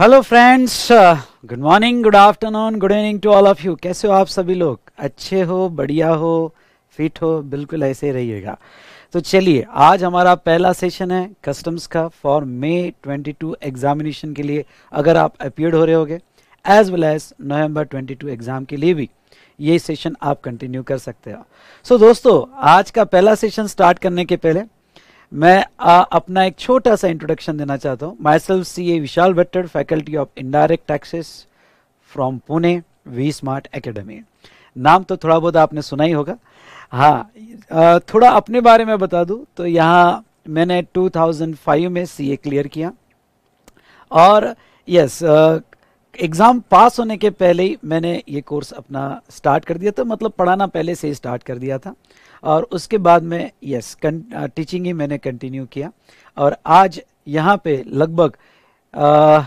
Hello friends good morning good afternoon good evening to all of you कैसे हो आप सभी लोग अच्छे हो बढ़िया हो फिट हो बिल्कुल ऐसे ही रहिएगा तो चलिए आज हमारा पहला सेशन है कस्टम्स का फॉर मे 22 एग्जामिनेशन के लिए अगर आप अपियर हो रहे होगे as well as November 22 exam के लिए भी ये सेशन आप कंटिन्यू कर सकते हो सो so, दोस्तों आज का पहला सेशन स्टार्ट करने के पहले मैं आ, अपना एक छोटा सा इंट्रोडक्शन देना चाहता हूँ myself C A Vishal Bhattar faculty of indirect taxes from Pune V smart Academy नाम तो थोड़ा बहुत आपने सुना ही होगा हाँ थोड़ा अपने बारे में बता दूँ तो यहाँ मैंने 2005 में सी ए क्लियर किया और यस एग्ज़ाम पास होने के पहले ही मैंने ये कोर्स अपना स्टार्ट कर दिया था मतलब पढ़ाना पहले से ही स्टार्ट कर दिया था और उसके बाद में यस टीचिंग uh, ही मैंने कंटिन्यू किया और आज यहाँ पे लगभग uh,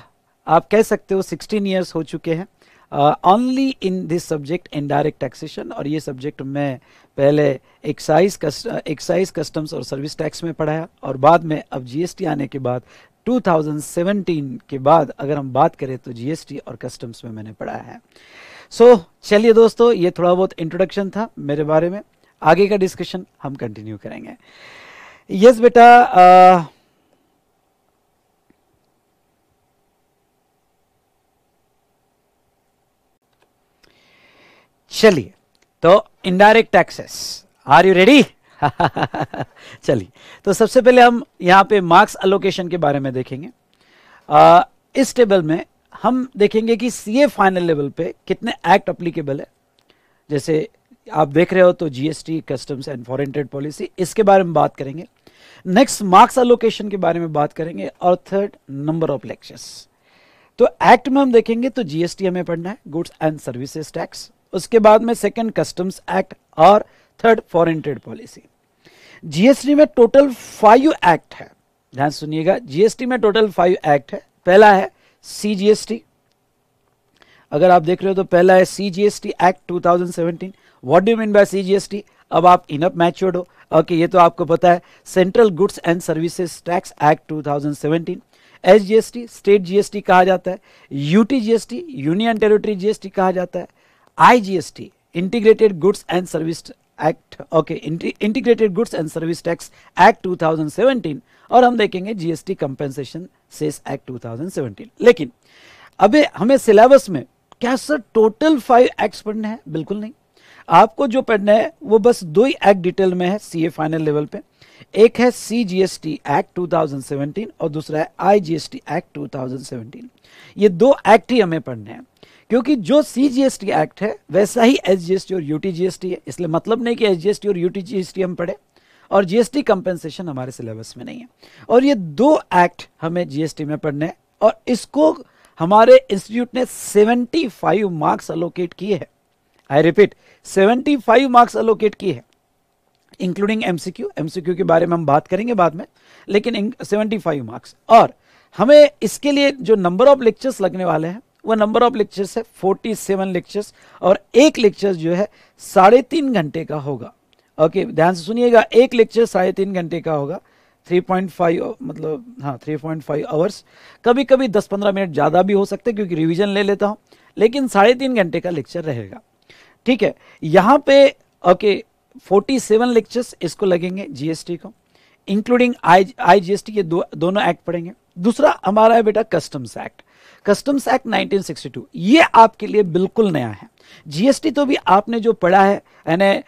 आप कह सकते हो 16 इयर्स हो चुके हैं only in this subject indirect taxation और ये सब्जेक्ट मैं पहले एक्साइज एक्साइज कस्टम्स और सर्विस टैक्स में पढ़ाया और बाद में अब जीएसटी आने के बाद 2017 के बाद अगर हम बात करें तो जीएसटी और कस्टम्स में मैंने पढ़ाया है सो so, चलिए दोस्तों ये थोड़ा बहुत इंट्रोडक्शन था मेरे बारे में आगे का डिस्कशन हम कंटिन्यू करेंगे यस बेटा चलिए तो indirect taxes are you ready चलिए तो सबसे पहले हम यहां पे मार्क्स अलोकेशन के बारे में देखेंगे आ, इस टेबल में हम देखेंगे कि सीए फाइनल लेवल पे कितने एक्ट अप्लीकेबल है जैसे आप देख रहे हो तो GST customs and foreign trade policy इसके बारे में बात करेंगे नेक्स्ट मार्क्स एलोकेशन के बारे में बात करेंगे और थर्ड नंबर ऑफ लेक्चर्स तो एक्ट में हम देखेंगे तो जीएसटी हमें पढ़ना है गुड्स एंड सर्विसेज टैक्स उसके बाद में सेकंड कस्टम्स एक्ट और third foreign trade policy GST में टोटल फाइव एक्ट है ध्यान सुनिएगा जीएसटी में टोटल फाइव एक्ट है पहला है सी जीएसटी अगर आप देख रहे हो तो पहला है C G S T act two thousand seventeen what do mean by C G S T अब आप इनअप मैच्योर्ड हो ओके ये तो आपको पता है central goods and services tax act two thousand seventeen S G S T state G S T कहा जाता है U T G S T union territory G S T कहा जाता है I G S T integrated goods and service act okay integrated goods and service tax act two thousand seventeen और हम देखेंगे GST compensation cess act seventeen लेकिन अबे हमें syllabus में क्या सर टोटल फाइव एक्ट पढ़ने हैं बिल्कुल नहीं आपको जो पढ़ना है वो बस दो ही एक्ट डिटेल में है सीए फाइनल लेवल पे एक है C G S T act 2017 और दूसरा है I G S T act 2017 ये दो एक्ट ही हमें पढ़ने हैं क्योंकि जो C G S T act है वैसा ही एस जी एस टी और U T G S T है इसलिए मतलब नहीं कि एस जी एस टी और U T G S T हम पढ़े और जीएसटी कंपेंसेशन हमारे सिलेबस में नहीं है और ये दो एक्ट हमें जीएसटी में पढ़ने हैं और इसको हमारे इंस्टीट्यूट ने 75 मार्क्स अलोकेट किए हैं आई रिपीट 75 मार्क्स अलोकेट किए हैं इंक्लूडिंग एमसीक्यू एमसीक्यू के बारे में हम बात करेंगे बाद में लेकिन 75 मार्क्स और हमें इसके लिए जो नंबर ऑफ लेक्चर्स लगने वाले हैं वो नंबर ऑफ लेक्चर्स है फोर्टी लेक्चर्स और एक लेक्चर जो है साढ़े तीन घंटे का होगा ओके ध्यान से सुनिएगा एक लेक्चर साढ़े तीन घंटे का होगा 3.5 मतलब हाँ 3.5 आवर्स कभी कभी 10-15 मिनट ज़्यादा भी हो सकते हैं क्योंकि रिवीजन ले लेता हूँ लेकिन साढ़े तीन घंटे का लेक्चर रहेगा ठीक है यहाँ पे ओके फोर्टी सेवन लेक्चर्स इसको लगेंगे जीएसटी को इंक्लूडिंग आई आई टी ये दो, दोनों एक्ट पढ़ेंगे दूसरा हमारा है बेटा customs act customs act nineteen ये आपके लिए बिल्कुल नया है जीएसटी तो भी आपने जो पढ़ा है यानी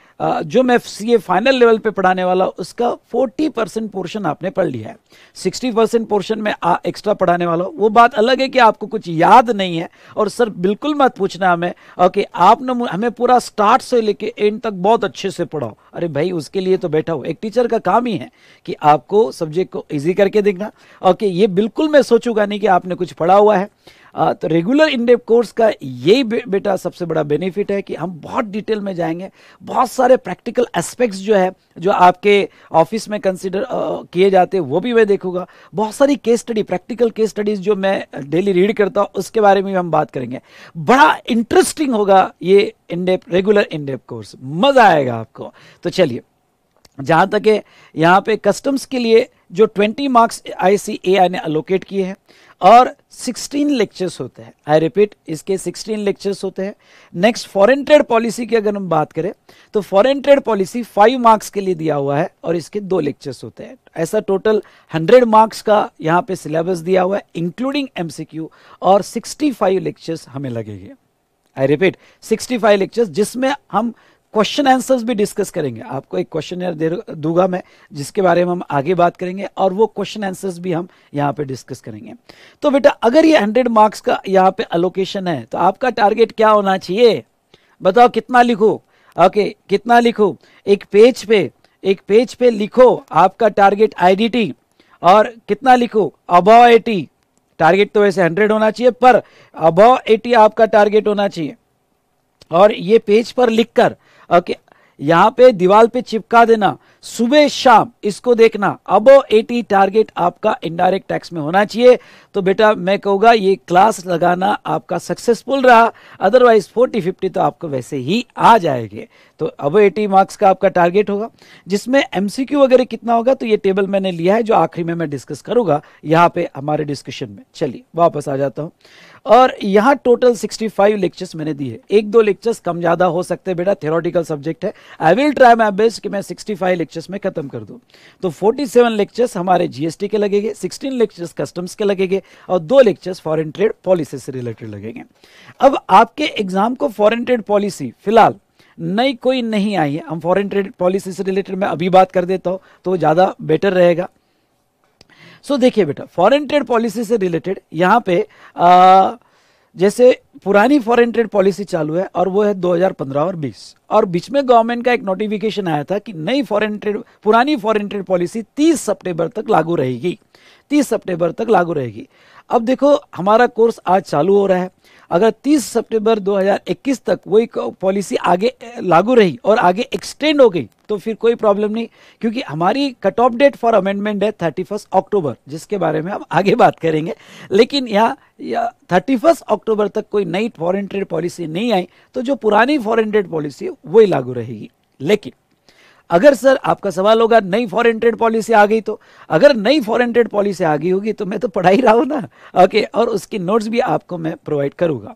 जो मैं सी फाइनल लेवल पे पढ़ाने वाला उसका 40 परसेंट पोर्शन आपने पढ़ लिया है 60 परसेंट पोर्शन में एक्स्ट्रा पढ़ाने वाला हूँ वो बात अलग है कि आपको कुछ याद नहीं है और सर बिल्कुल मत पूछना हमें ओके आपने हमें पूरा स्टार्ट से लेके एंड तक बहुत अच्छे से पढ़ाओ अरे भाई उसके लिए तो बैठा हो एक टीचर का काम ही है कि आपको सब्जेक्ट को ईजी करके देखना ओके ये बिल्कुल मैं सोचूंगा नहीं कि आपने कुछ पढ़ा हुआ है तो रेगुलर इनडेप कोर्स का यही बे, बेटा सबसे बड़ा बेनिफिट है कि हम बहुत डिटेल में जाएंगे बहुत सारे प्रैक्टिकल एस्पेक्ट्स जो है जो आपके ऑफिस में कंसिडर किए जाते हैं वो भी मैं देखूंगा बहुत सारी case study practical case studies जो मैं डेली रीड करता हूँ उसके बारे में भी हम बात करेंगे बड़ा इंटरेस्टिंग होगा ये इनडेप रेगुलर इनडेप कोर्स मज़ा आएगा आपको तो चलिए जहाँ तक है यहाँ पे कस्टम्स के लिए जो 20 मार्क्स आईसीएआई ने अलोकेट किए हैं और सिक्सटीन लेक्चर्स होते हैं आई रिपीट इसके सिक्सटीन लेक्चर्स होते हैं नेक्स्ट फॉरेन ट्रेड पॉलिसी की अगर हम बात करें तो foreign trade policy five marks के लिए दिया हुआ है और इसके दो लेक्चर्स होते हैं ऐसा टोटल हंड्रेड मार्क्स का यहाँ पे सिलेबस दिया हुआ है इंक्लूडिंग एमसीक्यू और सिक्सटी फाइव लेक्चर्स हमें लगेंगे I repeat sixty five lectures जिसमें हम क्वेश्चन आंसर्स भी डिस्कस करेंगे आपको एक क्वेश्चन दूंगा मैं जिसके बारे में हम आगे बात करेंगे और वो क्वेश्चन आंसर्स भी हम यहाँ पे डिस्कस करेंगे तो बेटा अगर ये हंड्रेड मार्क्स का यहाँ पे अलोकेशन है तो आपका टारगेट क्या होना चाहिए बताओ कितना लिखो ओके okay, कितना लिखो एक पेज पे एक पेज पे लिखो आपका टारगेट आई और कितना लिखो अबाव एटी टारगेट तो वैसे हंड्रेड होना चाहिए पर अबाव एटी आपका टारगेट होना चाहिए और ये पेज पर लिखकर ओके यहाँ पे दीवार पे चिपका देना सुबह शाम इसको देखना अब 80 टारगेट आपका इनडायरेक्ट टैक्स में होना चाहिए तो बेटा मैं कहूँगा ये क्लास लगाना आपका सक्सेसफुल रहा अदरवाइज 40 50 तो आपको वैसे ही आ जाएंगे तो अब 80 मार्क्स का आपका टारगेट होगा जिसमें एमसीक्यू वगैरह कितना होगा तो ये टेबल मैंने लिया है जो आखिरी में मैं डिस्कस करूँगा यहाँ पे हमारे डिस्कशन में चलिए वापस आ जाता हूँ और यहाँ टोटल 65 लेक्चर्स मैंने दिए एक दो लेक्चर्स कम ज़्यादा हो सकते हैं बेटा थेरोटिकल सब्जेक्ट है I will try my best कि मैं 65 लेक्चर्स में ख़त्म कर दूँ तो 47 लेक्चर्स हमारे जीएसटी के लगेंगे 16 लेक्चर्स कस्टम्स के लगेंगे और दो लेक्चर्स फॉरन ट्रेड पॉलिसी से रिलेटेड लगेंगे अब आपके एग्जाम को फॉरन ट्रेड पॉलिसी फिलहाल नई कोई नहीं आई है हम फॉरेन ट्रेड पॉलिसी से रिलेटेड मैं अभी बात कर देता हूँ तो ज़्यादा बेटर रहेगा सो देखिए बेटा फॉरेन ट्रेड पॉलिसी से रिलेटेड यहाँ पे आ, जैसे पुरानी फॉरेन ट्रेड पॉलिसी चालू है और वो है 2015 और 20 और बीच में गवर्नमेंट का एक नोटिफिकेशन आया था कि नई फॉरेन ट्रेड पुरानी फॉरेन ट्रेड पॉलिसी 30 सितंबर तक लागू रहेगी 30 सितंबर तक लागू रहेगी अब देखो हमारा कोर्स आज चालू हो रहा है अगर 30 सितंबर 2021 तक वही पॉलिसी आगे लागू रही और आगे एक्सटेंड हो गई तो फिर कोई प्रॉब्लम नहीं क्योंकि हमारी cut off date for amendment है थर्टी फर्स्ट अक्टूबर जिसके बारे में हम आगे बात करेंगे लेकिन यहाँ थर्टी फर्स्ट अक्टूबर तक कोई नई फॉरेन ट्रेड पॉलिसी नहीं आई तो जो पुरानी फॉरेन ट्रेड पॉलिसी वही लागू रहेगी लेकिन अगर सर आपका सवाल होगा नई फॉरेन ट्रेड पॉलिसी आ गई तो अगर नई फॉरेन ट्रेड पॉलिसी आ गई होगी तो मैं तो पढ़ा ही रहा हूं ना ओके और उसकी नोट्स भी आपको मैं प्रोवाइड करूंगा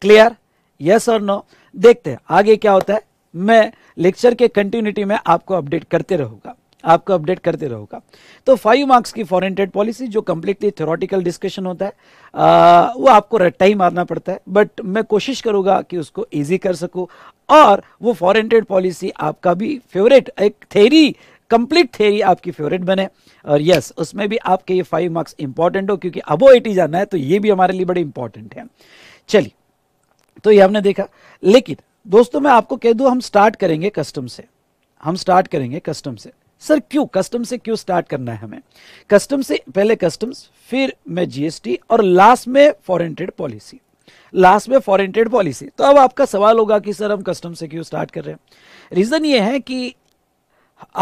क्लियर यस और नो देखते हैं आगे क्या होता है मैं लेक्चर के कंटिन्यूटी में आपको अपडेट करते रहूंगा आपको अपडेट करते रहूँगा तो फाइव मार्क्स की फॉरन ट्रेड पॉलिसी जो कम्प्लीटली थ्योरेटिकल डिस्कशन होता है आ, वो आपको रट्टा ही मारना पड़ता है बट मैं कोशिश करूंगा कि उसको ईजी कर सकूँ और वो फॉरन ट्रेड पॉलिसी आपका भी फेवरेट एक थेरी कंप्लीट थेरी आपकी फेवरेट बने और यस उसमें भी आपके ये फाइव मार्क्स इंपॉर्टेंट हो क्योंकि अबो एटी जाना है तो ये भी हमारे लिए बड़े इंपॉर्टेंट है चलिए तो ये हमने देखा लेकिन दोस्तों मैं आपको कह दूं हम स्टार्ट करेंगे कस्टम से हम स्टार्ट करेंगे कस्टम से सर क्यों कस्टम से क्यों स्टार्ट करना है हमें कस्टम से पहले कस्टम्स फिर में जीएसटी और लास्ट में फॉरेन ट्रेड पॉलिसी लास्ट में फॉरेन ट्रेड पॉलिसी तो अब आपका सवाल होगा कि सर हम कस्टम से क्यों स्टार्ट कर रहे हैं रीजन ये है कि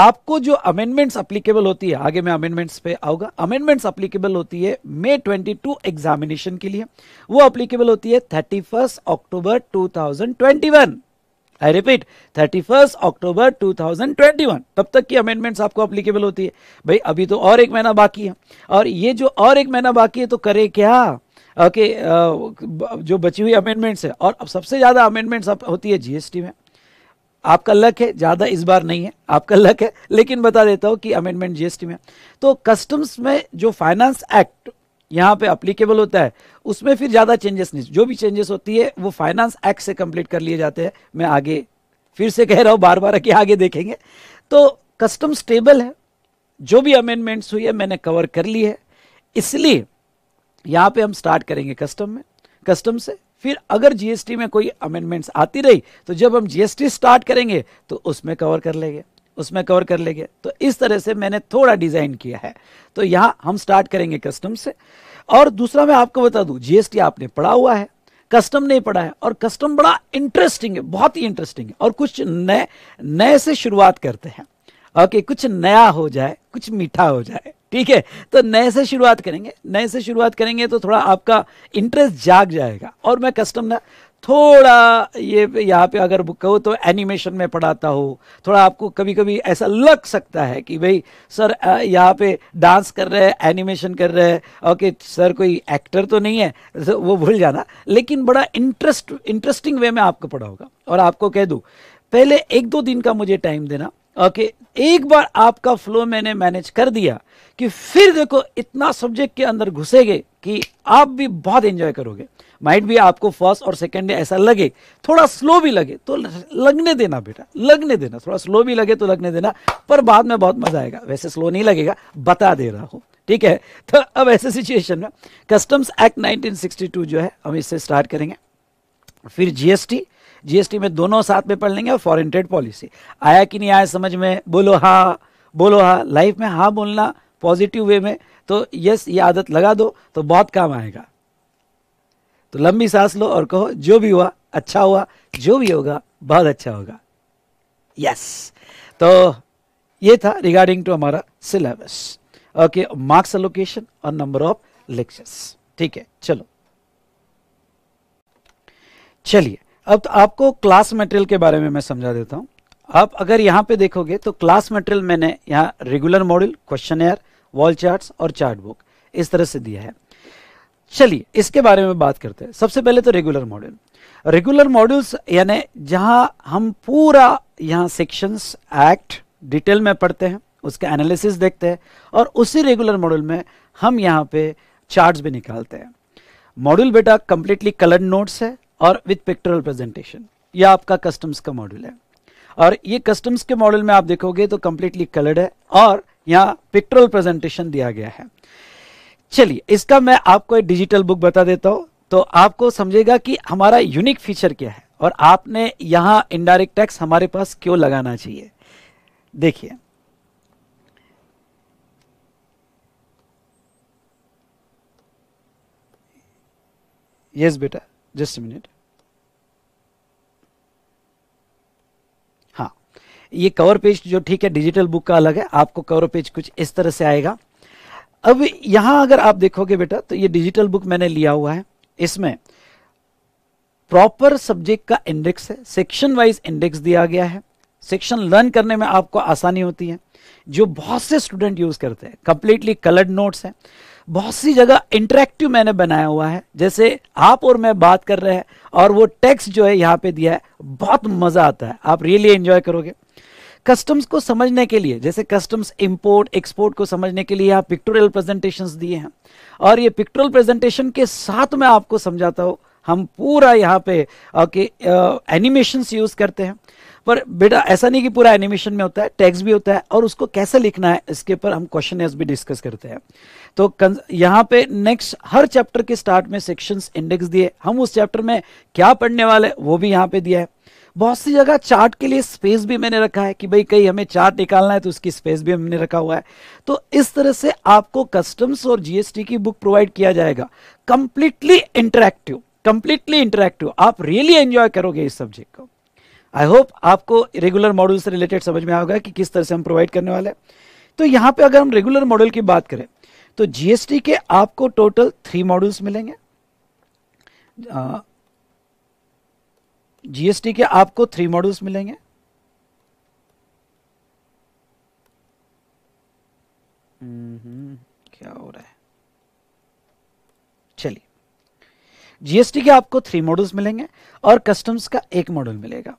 आपको जो अमेंडमेंट्स अप्लीकेबल होती है आगे मैं अमेंडमेंट्स पे आऊंगा अमेंडमेंट्स अप्लीकेबल होती है मे 22 एग्जामिनेशन के लिए वो अप्लीकेबल होती है 31 October 2021 I repeat thirty first October two thousand twenty one तब तक की अमेंडमेंट्स आपको अप्लीकेबल होती है भाई अभी तो और एक महीना बाकी है और ये जो और एक महीना बाकी है तो करे क्या ओके okay, जो बची हुई अमेंडमेंट्स है और अब सबसे ज़्यादा अमेंडमेंट्स होती है जीएसटी में आपका लक है ज़्यादा इस बार नहीं है आपका लक है लेकिन बता देता हूं कि अमेंडमेंट जीएसटी में तो कस्टम्स में जो फाइनेंस एक्ट यहां पे अप्लीकेबल होता है उसमें फिर ज़्यादा चेंजेस नहीं जो भी चेंजेस होती है वो फाइनेंस एक्ट से कंप्लीट कर लिए जाते हैं मैं आगे फिर से कह रहा हूँ बार बार कि आगे देखेंगे तो कस्टम स्टेबल है जो भी अमेंडमेंट्स हुई है मैंने कवर कर ली है इसलिए यहाँ पे हम स्टार्ट करेंगे कस्टम में कस्टम से फिर अगर जीएसटी में कोई अमेंडमेंट्स आती रही तो जब हम जीएसटी स्टार्ट करेंगे तो उसमें कवर कर लेंगे उसमें कवर कर लेंगे तो इस तरह से मैंने थोड़ा डिज़ाइन किया है तो यहाँ हम स्टार्ट करेंगे कस्टम से और दूसरा मैं आपको बता दूं जीएसटी आपने पढ़ा हुआ है कस्टम नहीं पढ़ा है और कस्टम बड़ा इंटरेस्टिंग है बहुत ही इंटरेस्टिंग है और कुछ नए नए से शुरुआत करते हैं ओके कुछ नया हो जाए कुछ मीठा हो जाए ठीक है तो नए से शुरुआत करेंगे नए से शुरुआत करेंगे तो थोड़ा आपका इंटरेस्ट जाग जाएगा और मैं कस्टम ना थोड़ा ये यहाँ पे अगर कहो तो एनिमेशन में पढ़ाता हो थोड़ा आपको कभी कभी ऐसा लग सकता है कि भाई सर यहाँ पे डांस कर रहे हैं एनिमेशन कर रहे हैं ओके सर कोई एक्टर तो नहीं है तो वो भूल जाना लेकिन बड़ा इंटरेस्ट इंटरेस्टिंग वे में आपको होगा और आपको कह दूँ पहले एक दो दिन का मुझे टाइम देना ओके एक बार आपका फ्लो मैंने मैनेज कर दिया कि फिर देखो इतना सब्जेक्ट के अंदर घुसेगे कि आप भी बहुत एंजॉय करोगे माइंड भी आपको फर्स्ट और सेकेंड ऐसा लगे थोड़ा स्लो भी लगे तो लगने देना बेटा लगने देना थोड़ा स्लो भी लगे तो लगने देना पर बाद में बहुत मजा आएगा वैसे स्लो नहीं लगेगा बता दे रहा हूँ ठीक है तो अब ऐसे सिचुएशन में कस्टम्स एक्ट नाइनटीन जो है हम इससे स्टार्ट करेंगे फिर जीएसटी जीएसटी में दोनों साथ में पढ़ लेंगे और फॉरन ट्रेड पॉलिसी आया कि नहीं आया समझ में बोलो हाँ बोलो हाँ लाइफ में हाँ बोलना पॉजिटिव वे में तो यस ये आदत लगा दो तो बहुत काम आएगा तो लंबी सांस लो और कहो जो भी हुआ अच्छा हुआ जो भी होगा बहुत अच्छा होगा यस तो ये था रिगार्डिंग टू हमारा सिलेबस ओके मार्क्स अलोकेशन और नंबर ऑफ लेक्चर्स ठीक है चलो चलिए अब तो आपको क्लास मटेरियल के बारे में मैं समझा देता हूं आप अगर यहां पे देखोगे तो क्लास मटेरियल मैंने यहां रेगुलर मॉड्यूल क्वेश्चन एयर वॉल चार्ट्स और चार्ट बुक इस तरह से दिया है चलिए इसके बारे में बात करते हैं सबसे पहले तो रेगुलर मॉड्यूल रेगुलर मॉड्यूल्स यानी जहां हम पूरा यहां सेक्शंस एक्ट डिटेल में पढ़ते हैं उसका एनालिसिस देखते हैं और उसी रेगुलर मॉड्यूल में हम यहां पे चार्ट्स भी निकालते हैं मॉड्यूल बेटा कंप्लीटली कलर्ड नोट्स है और विथ पिक्टोरल प्रेजेंटेशन ये आपका कस्टम्स का मॉड्यूल है और ये कस्टम्स के मॉडल में आप देखोगे तो कंप्लीटली कलर्ड है और या पिक्टोरल प्रेजेंटेशन दिया गया है चलिए इसका मैं आपको एक डिजिटल बुक बता देता हूं तो आपको समझेगा कि हमारा यूनिक फीचर क्या है और आपने यहां इनडायरेक्ट टैक्स हमारे पास क्यों लगाना चाहिए देखिए यस बेटा जस्ट मिनट ये कवर पेज जो ठीक है डिजिटल बुक का अलग है आपको कवर पेज कुछ इस तरह से आएगा अब यहां अगर आप देखोगे बेटा तो ये डिजिटल बुक मैंने लिया हुआ है इसमें प्रॉपर सब्जेक्ट का इंडेक्स है सेक्शन वाइज इंडेक्स दिया गया है सेक्शन लर्न करने में आपको आसानी होती है जो बहुत से स्टूडेंट यूज करते हैं कंप्लीटली कलर्ड नोट्स हैं बहुत सी जगह इंटरेक्टिव मैंने बनाया हुआ है जैसे आप और मैं बात कर रहे हैं और वो टेक्स्ट जो है यहाँ पे दिया है बहुत मजा आता है आप रियली एंजॉय करोगे कस्टम्स को समझने के लिए जैसे कस्टम्स इंपोर्ट एक्सपोर्ट को समझने के लिए यहाँ पिक्टोरियल प्रेजेंटेशंस दिए हैं और ये पिक्टोरियल प्रेजेंटेशन के साथ मैं आपको समझाता हूँ हम पूरा यहाँ पे ओके एनिमेशंस यूज करते हैं पर बेटा ऐसा नहीं कि पूरा एनिमेशन में होता है टैक्स भी होता है और उसको कैसे लिखना है इसके ऊपर हम क्वेश्चन भी डिस्कस करते हैं तो यहाँ पे नेक्स्ट हर चैप्टर के स्टार्ट में सेक्शंस इंडेक्स दिए हम उस चैप्टर में क्या पढ़ने वाले वो भी यहाँ पे दिया है बहुत सी जगह चार्ट के लिए स्पेस भी मैंने रखा है कि भाई कहीं हमें चार्ट निकालना है तो उसकी स्पेस भी हमने रखा हुआ है तो इस तरह से आपको कस्टम्स और जीएसटी की बुक प्रोवाइड किया जाएगा कंप्लीटली इंटरेक्टिव कंप्लीटली इंटरेक्टिव आप रियली really एंजॉय करोगे इस सब्जेक्ट को आई होप आपको रेगुलर मॉडल से रिलेटेड समझ में आओगे कि किस तरह से हम प्रोवाइड करने वाले हैं तो यहाँ पे अगर हम रेगुलर मॉडल की बात करें तो जीएसटी के आपको टोटल थ्री मॉडल्स मिलेंगे जीएसटी के आपको थ्री मॉड्यूल्स मिलेंगे हम्म, क्या हो रहा है चलिए जीएसटी के आपको थ्री मॉड्यूल्स मिलेंगे और कस्टम्स का एक मॉड्यूल मिलेगा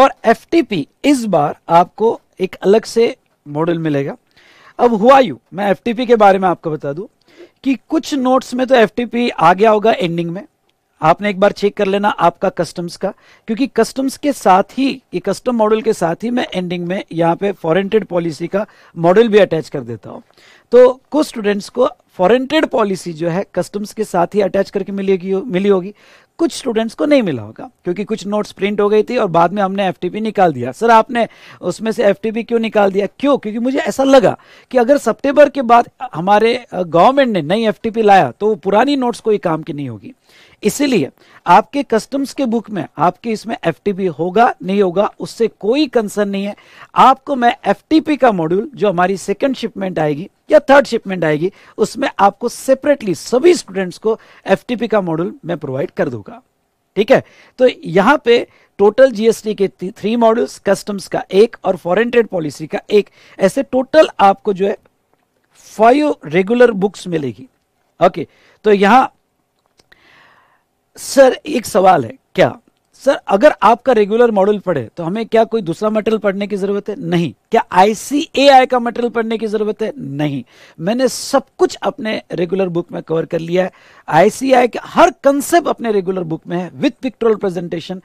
और एफटीपी इस बार आपको एक अलग से मॉड्यूल मिलेगा अब हुआ यू मैं एफटीपी के बारे में आपको बता दूं कि कुछ नोट्स में तो एफटीपी आ गया होगा एंडिंग में आपने एक बार चेक कर लेना आपका कस्टम्स का क्योंकि कस्टम्स के साथ ही ये कस्टम मॉडल के साथ ही मैं एंडिंग में यहाँ पे फॉरेंटेड पॉलिसी का मॉडल भी अटैच कर देता हूँ तो कुछ स्टूडेंट्स को फॉरन ट्रेड पॉलिसी जो है कस्टम्स के साथ ही अटैच करके मिलेगी मिली होगी कुछ स्टूडेंट्स को नहीं मिला होगा क्योंकि कुछ नोट्स प्रिंट हो गई थी और बाद में हमने एफ निकाल दिया सर आपने उसमें से एफ क्यों निकाल दिया क्यों क्योंकि मुझे ऐसा लगा कि अगर सितंबर के बाद हमारे गवर्नमेंट ने नई एफ लाया तो वो पुरानी नोट्स कोई काम की नहीं होगी इसीलिए आपके कस्टम्स के बुक में आपके इसमें एफ होगा नहीं होगा उससे कोई कंसर्न नहीं है आपको मैं एफ का मॉड्यूल जो हमारी सेकेंड शिपमेंट आएगी या थर्ड शिपमेंट आएगी उसमें आपको सेपरेटली सभी स्टूडेंट्स को एफ का मॉडल मैं प्रोवाइड कर दूंगा ठीक है तो यहां पे टोटल जीएसटी के थ्री मॉडल्स कस्टम्स का एक और फॉरेन ट्रेड पॉलिसी का एक ऐसे टोटल आपको जो है फाइव रेगुलर बुक्स मिलेगी ओके तो यहां सर एक सवाल है क्या सर अगर आपका रेगुलर मॉडल पढ़े तो हमें क्या कोई दूसरा मटेरियल पढ़ने की जरूरत है नहीं क्या आईसीएआई का मटेरियल पढ़ने की जरूरत है नहीं मैंने सब कुछ अपने रेगुलर बुक में कवर कर लिया है आईसीआई का हर कंसेप्ट अपने रेगुलर बुक में है with pictorial presentation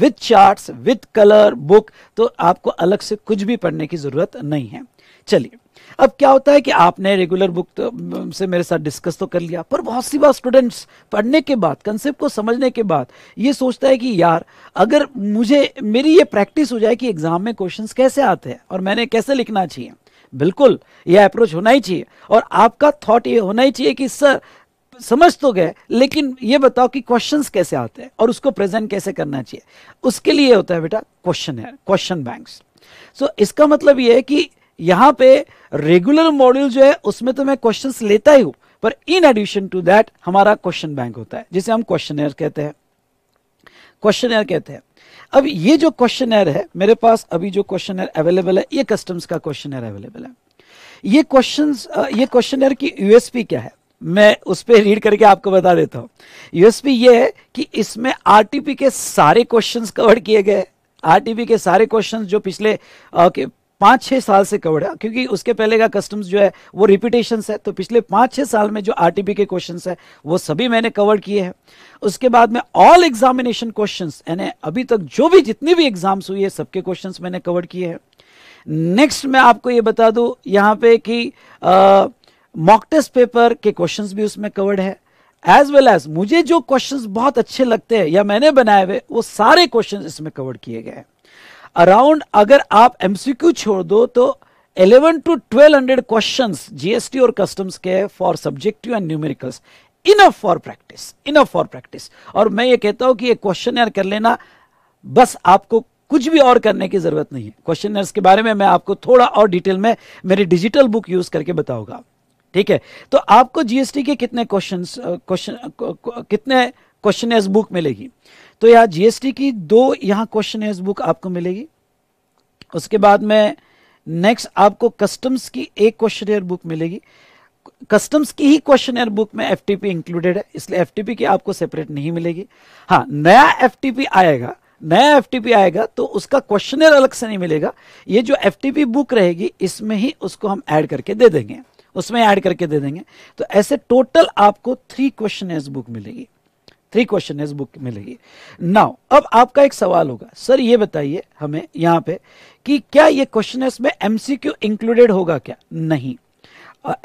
with charts with colour book तो आपको अलग से कुछ भी पढ़ने की जरूरत नहीं है चलिए अब क्या होता है कि आपने रेगुलर बुक तो, से मेरे साथ डिस्कस तो कर लिया पर बहुत सी बार स्टूडेंट्स पढ़ने के बाद कंसेप्ट को समझने के बाद ये सोचता है कि यार अगर मुझे मेरी ये प्रैक्टिस हो जाए कि एग्जाम में क्वेश्चंस कैसे आते हैं और मैंने कैसे लिखना चाहिए बिल्कुल यह अप्रोच होना ही चाहिए और आपका थॉट ये होना ही चाहिए कि सर समझ तो गए लेकिन ये बताओ कि क्वेश्चंस कैसे आते हैं और उसको प्रेजेंट कैसे करना चाहिए उसके लिए होता है बेटा क्वेश्चन है क्वेश्चन बैंक्स सो इसका मतलब ये है कि यहां पे रेगुलर मॉड्यूल जो है उसमें तो मैं क्वेश्चन लेता ही हूं पर इन एडिशन टू दैट हमारा क्वेश्चन बैंक होता है जिसे हम क्वेश्चन कहते हैं क्वेश्चन कहते हैं अब ये जो क्वेश्चन है मेरे पास अभी जो क्वेश्चन अवेलेबल है ये कस्टम्स का क्वेश्चन अवेलेबल है ये क्वेश्चन ये क्वेश्चन की यूएसपी क्या है मैं उस पर रीड करके आपको बता देता हूं यूएसपी ये है कि इसमें आरटीपी के सारे क्वेश्चंस कवर किए गए आरटीपी के सारे क्वेश्चंस जो पिछले पाँच छः साल से कवर्ड है क्योंकि उसके पहले का कस्टम्स जो है वो रिपीटेशन है तो पिछले पाँच छः साल में जो आर के क्वेश्चन है वो सभी मैंने कवर किए हैं उसके बाद में ऑल एग्जामिनेशन क्वेश्चन यानी अभी तक जो भी जितनी भी एग्जाम्स हुई है सबके क्वेश्चन मैंने कवर किए हैं नेक्स्ट मैं आपको ये बता दू यहाँ पे कि मॉक टेस्ट पेपर के क्वेश्चन भी उसमें कवर्ड है एज वेल एज मुझे जो क्वेश्चन बहुत अच्छे लगते हैं या मैंने बनाए हुए वो सारे क्वेश्चन इसमें कवर किए गए हैं अराउंड अगर आप एमसीक्यू छोड़ दो तो 11 टू 1200 क्वेश्चंस जीएसटी और कस्टम्स के for subjective and numericals enough for practice enough for practice और मैं ये कहता हूं कि ये क्वेश्चन कर लेना बस आपको कुछ भी और करने की जरूरत नहीं है क्वेश्चन के बारे में मैं आपको थोड़ा और डिटेल में मेरी डिजिटल बुक यूज करके बताऊंगा ठीक है तो आपको जीएसटी के कितने क्वेश्चन क्वेश्चन कितने क्वेश्चन बुक मिलेगी तो यहाँ जीएसटी की दो यहाँ क्वेश्चन बुक आपको मिलेगी उसके बाद में नेक्स्ट आपको कस्टम्स की एक क्वेश्चन बुक मिलेगी कस्टम्स की ही क्वेश्चन बुक में एफ इंक्लूडेड है इसलिए एफ की आपको सेपरेट नहीं मिलेगी हाँ नया एफ आएगा नया एफ आएगा तो उसका क्वेश्चन अलग से नहीं मिलेगा ये जो एफ बुक रहेगी इसमें ही उसको हम ऐड करके दे देंगे उसमें ऐड करके दे देंगे तो ऐसे टोटल आपको थ्री क्वेश्चन बुक मिलेगी थ्री क्वेश्चन इस बुक मिलेगी नाउ अब आपका एक सवाल होगा सर ये बताइए हमें यहाँ पे कि क्या ये क्वेश्चन में एमसीक्यू इंक्लूडेड होगा क्या नहीं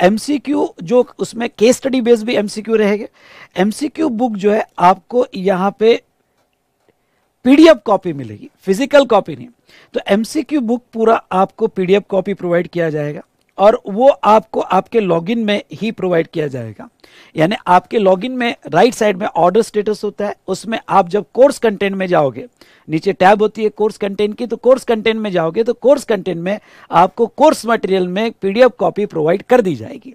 एमसीक्यू क्यू जो उसमें केस स्टडी बेस्ड भी एमसीक्यू रहेगा एमसीक्यू बुक जो है आपको यहाँ पे पीडीएफ कॉपी मिलेगी फिजिकल कॉपी नहीं तो एमसीक्यू बुक पूरा आपको पीडीएफ कॉपी प्रोवाइड किया जाएगा और वो आपको आपके लॉगिन में ही प्रोवाइड किया जाएगा यानी आपके लॉगिन में राइट साइड में ऑर्डर स्टेटस होता है उसमें आप जब कोर्स कंटेंट में जाओगे नीचे टैब होती है कोर्स कंटेंट की तो कोर्स कंटेंट में जाओगे तो कोर्स कंटेंट में आपको कोर्स मटेरियल में पीडीएफ कॉपी प्रोवाइड कर दी जाएगी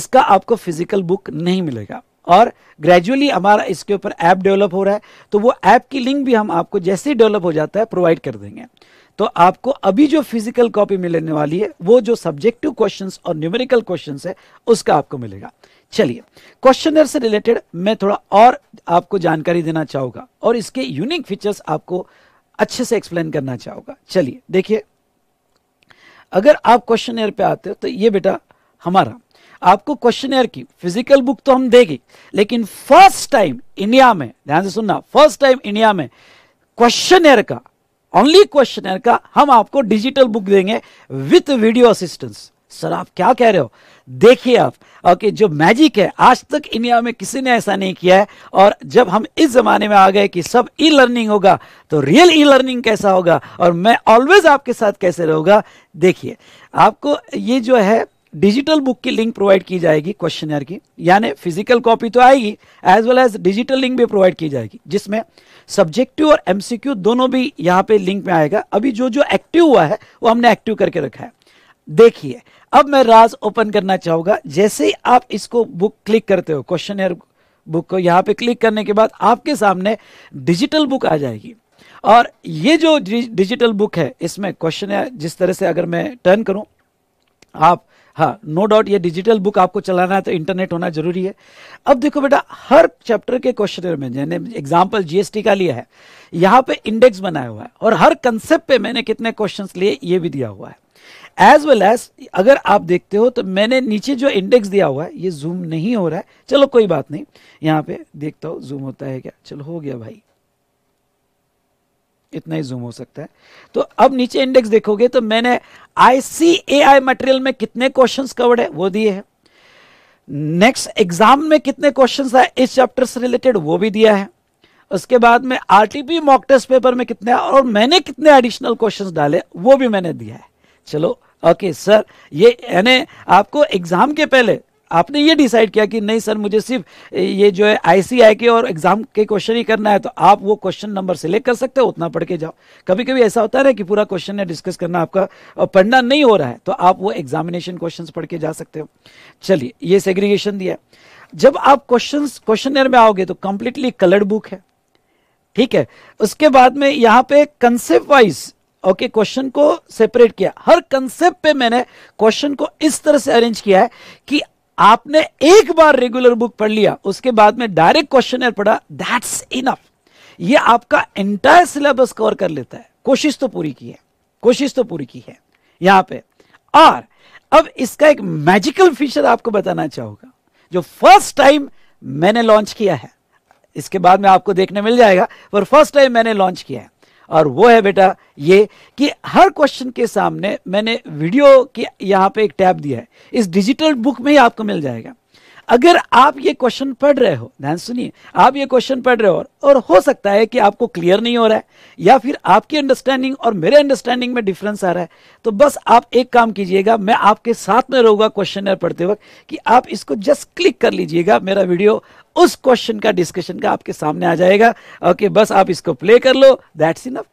इसका आपको फिजिकल बुक नहीं मिलेगा और ग्रेजुअली हमारा इसके ऊपर ऐप डेवलप हो रहा है तो वो ऐप की लिंक भी हम आपको जैसे ही डेवलप हो जाता है प्रोवाइड कर देंगे तो आपको अभी जो फिजिकल कॉपी मिलने वाली है वो जो सब्जेक्टिव क्वेश्चंस और न्यूमेरिकल क्वेश्चंस है उसका आपको मिलेगा चलिए क्वेश्चनर से रिलेटेड मैं थोड़ा और आपको जानकारी देना चाहूंगा और इसके यूनिक फीचर्स आपको अच्छे से एक्सप्लेन करना चाहूंगा चलिए देखिए अगर आप क्वेश्चन पे आते हो तो ये बेटा हमारा आपको क्वेश्चन की फिजिकल बुक तो हम देगी लेकिन फर्स्ट टाइम इंडिया में ध्यान से सुनना फर्स्ट टाइम इंडिया में क्वेश्चन का ओनली क्वेश्चन का हम आपको डिजिटल बुक देंगे विथ वीडियो असिस्टेंस सर आप क्या कह रहे हो देखिए आप ओके जो मैजिक है आज तक इंडिया में किसी ने ऐसा नहीं किया है और जब हम इस ज़माने में आ गए कि सब ई लर्निंग होगा तो रियल ई लर्निंग कैसा होगा और मैं ऑलवेज आपके साथ कैसे रहूंगा देखिए आपको ये जो है डिजिटल बुक की लिंक प्रोवाइड की जाएगी क्वेश्चन की यानी फिजिकल कॉपी तो आएगी as well as digital link भी प्रोवाइड की जाएगी जिसमें सब्जेक्टिव और एमसीक्यू दोनों भी यहां पे लिंक में आएगा अभी जो जो एक्टिव हुआ है वो हमने एक्टिव करके रखा है देखिए अब मैं राज ओपन करना चाहूंगा जैसे ही आप इसको बुक क्लिक करते हो क्वेश्चन बुक को यहां पे क्लिक करने के बाद आपके सामने डिजिटल बुक आ जाएगी और ये जो डिजिटल बुक है इसमें क्वेश्चन जिस तरह से अगर मैं टर्न करूं आप हाँ नो डाउट ये डिजिटल बुक आपको चलाना है तो इंटरनेट होना जरूरी है अब देखो बेटा हर चैप्टर के क्वेश्चन में मैंने एग्जाम्पल जीएसटी का लिया है यहाँ पे इंडेक्स बनाया हुआ है और हर कंसेप्ट पे मैंने कितने क्वेश्चन लिए ये भी दिया हुआ है एज वेल एज अगर आप देखते हो तो मैंने नीचे जो इंडेक्स दिया हुआ है ये जूम नहीं हो रहा है चलो कोई बात नहीं यहाँ पे देखता हूँ जूम होता है क्या चलो हो गया भाई इतना ही जूम हो सकता है तो अब नीचे इंडेक्स देखोगे तो मैंने आईसीएआई मटेरियल में कितने क्वेश्चन कवर्ड है वो दिए हैं नेक्स्ट एग्जाम में कितने क्वेश्चन है इस चैप्टर से रिलेटेड वो भी दिया है उसके बाद में आरटीपी मॉक टेस्ट पेपर में कितने और मैंने कितने एडिशनल क्वेश्चन डाले वो भी मैंने दिया है चलो ओके सर ये यानी आपको एग्जाम के पहले आपने ये डिसाइड किया कि नहीं सर मुझे सिर्फ ये जो है आईसीआई के और एग्जाम के क्वेश्चन ही करना है तो आप वो क्वेश्चन नंबर सेलेक्ट कर सकते हो उतना पढ़ के जाओ कभी कभी ऐसा होता है कि पूरा क्वेश्चन या डिस्कस करना आपका पढ़ना नहीं हो रहा है तो आप वो एग्जामिनेशन क्वेश्चन पढ़ के जा सकते हो चलिए ये सेग्रीगेशन दिया जब आप क्वेश्चन क्वेश्चन में आओगे तो कंप्लीटली कलर्ड बुक है ठीक है उसके बाद में यहां पे कंसेप्ट वाइज ओके क्वेश्चन को सेपरेट किया हर कंसेप्ट पे मैंने क्वेश्चन को इस तरह से अरेंज किया है कि आपने एक बार रेगुलर बुक पढ़ लिया उसके बाद में डायरेक्ट क्वेश्चन पढ़ा दैट्स इनफ ये आपका एंटायर सिलेबस कवर कर लेता है कोशिश तो पूरी की है कोशिश तो पूरी की है यहां पे और अब इसका एक मैजिकल फीचर आपको बताना चाहूंगा जो फर्स्ट टाइम मैंने लॉन्च किया है इसके बाद में आपको देखने मिल जाएगा पर फर्स्ट टाइम मैंने लॉन्च किया है और वो है बेटा ये कि हर क्वेश्चन के सामने मैंने वीडियो के यहाँ पे एक टैब दिया है इस डिजिटल बुक में ही आपको मिल जाएगा अगर आप ये क्वेश्चन पढ़ रहे हो ध्यान सुनिए आप ये क्वेश्चन पढ़ रहे हो और हो सकता है कि आपको क्लियर नहीं हो रहा है या फिर आपकी अंडरस्टैंडिंग और मेरे अंडरस्टैंडिंग में डिफरेंस आ रहा है तो बस आप एक काम कीजिएगा मैं आपके साथ में रहूंगा क्वेश्चन पढ़ते वक्त कि आप इसको जस्ट क्लिक कर लीजिएगा मेरा वीडियो उस क्वेश्चन का डिस्कशन का आपके सामने आ जाएगा ओके बस आप इसको प्ले कर लो दैट्स इनफ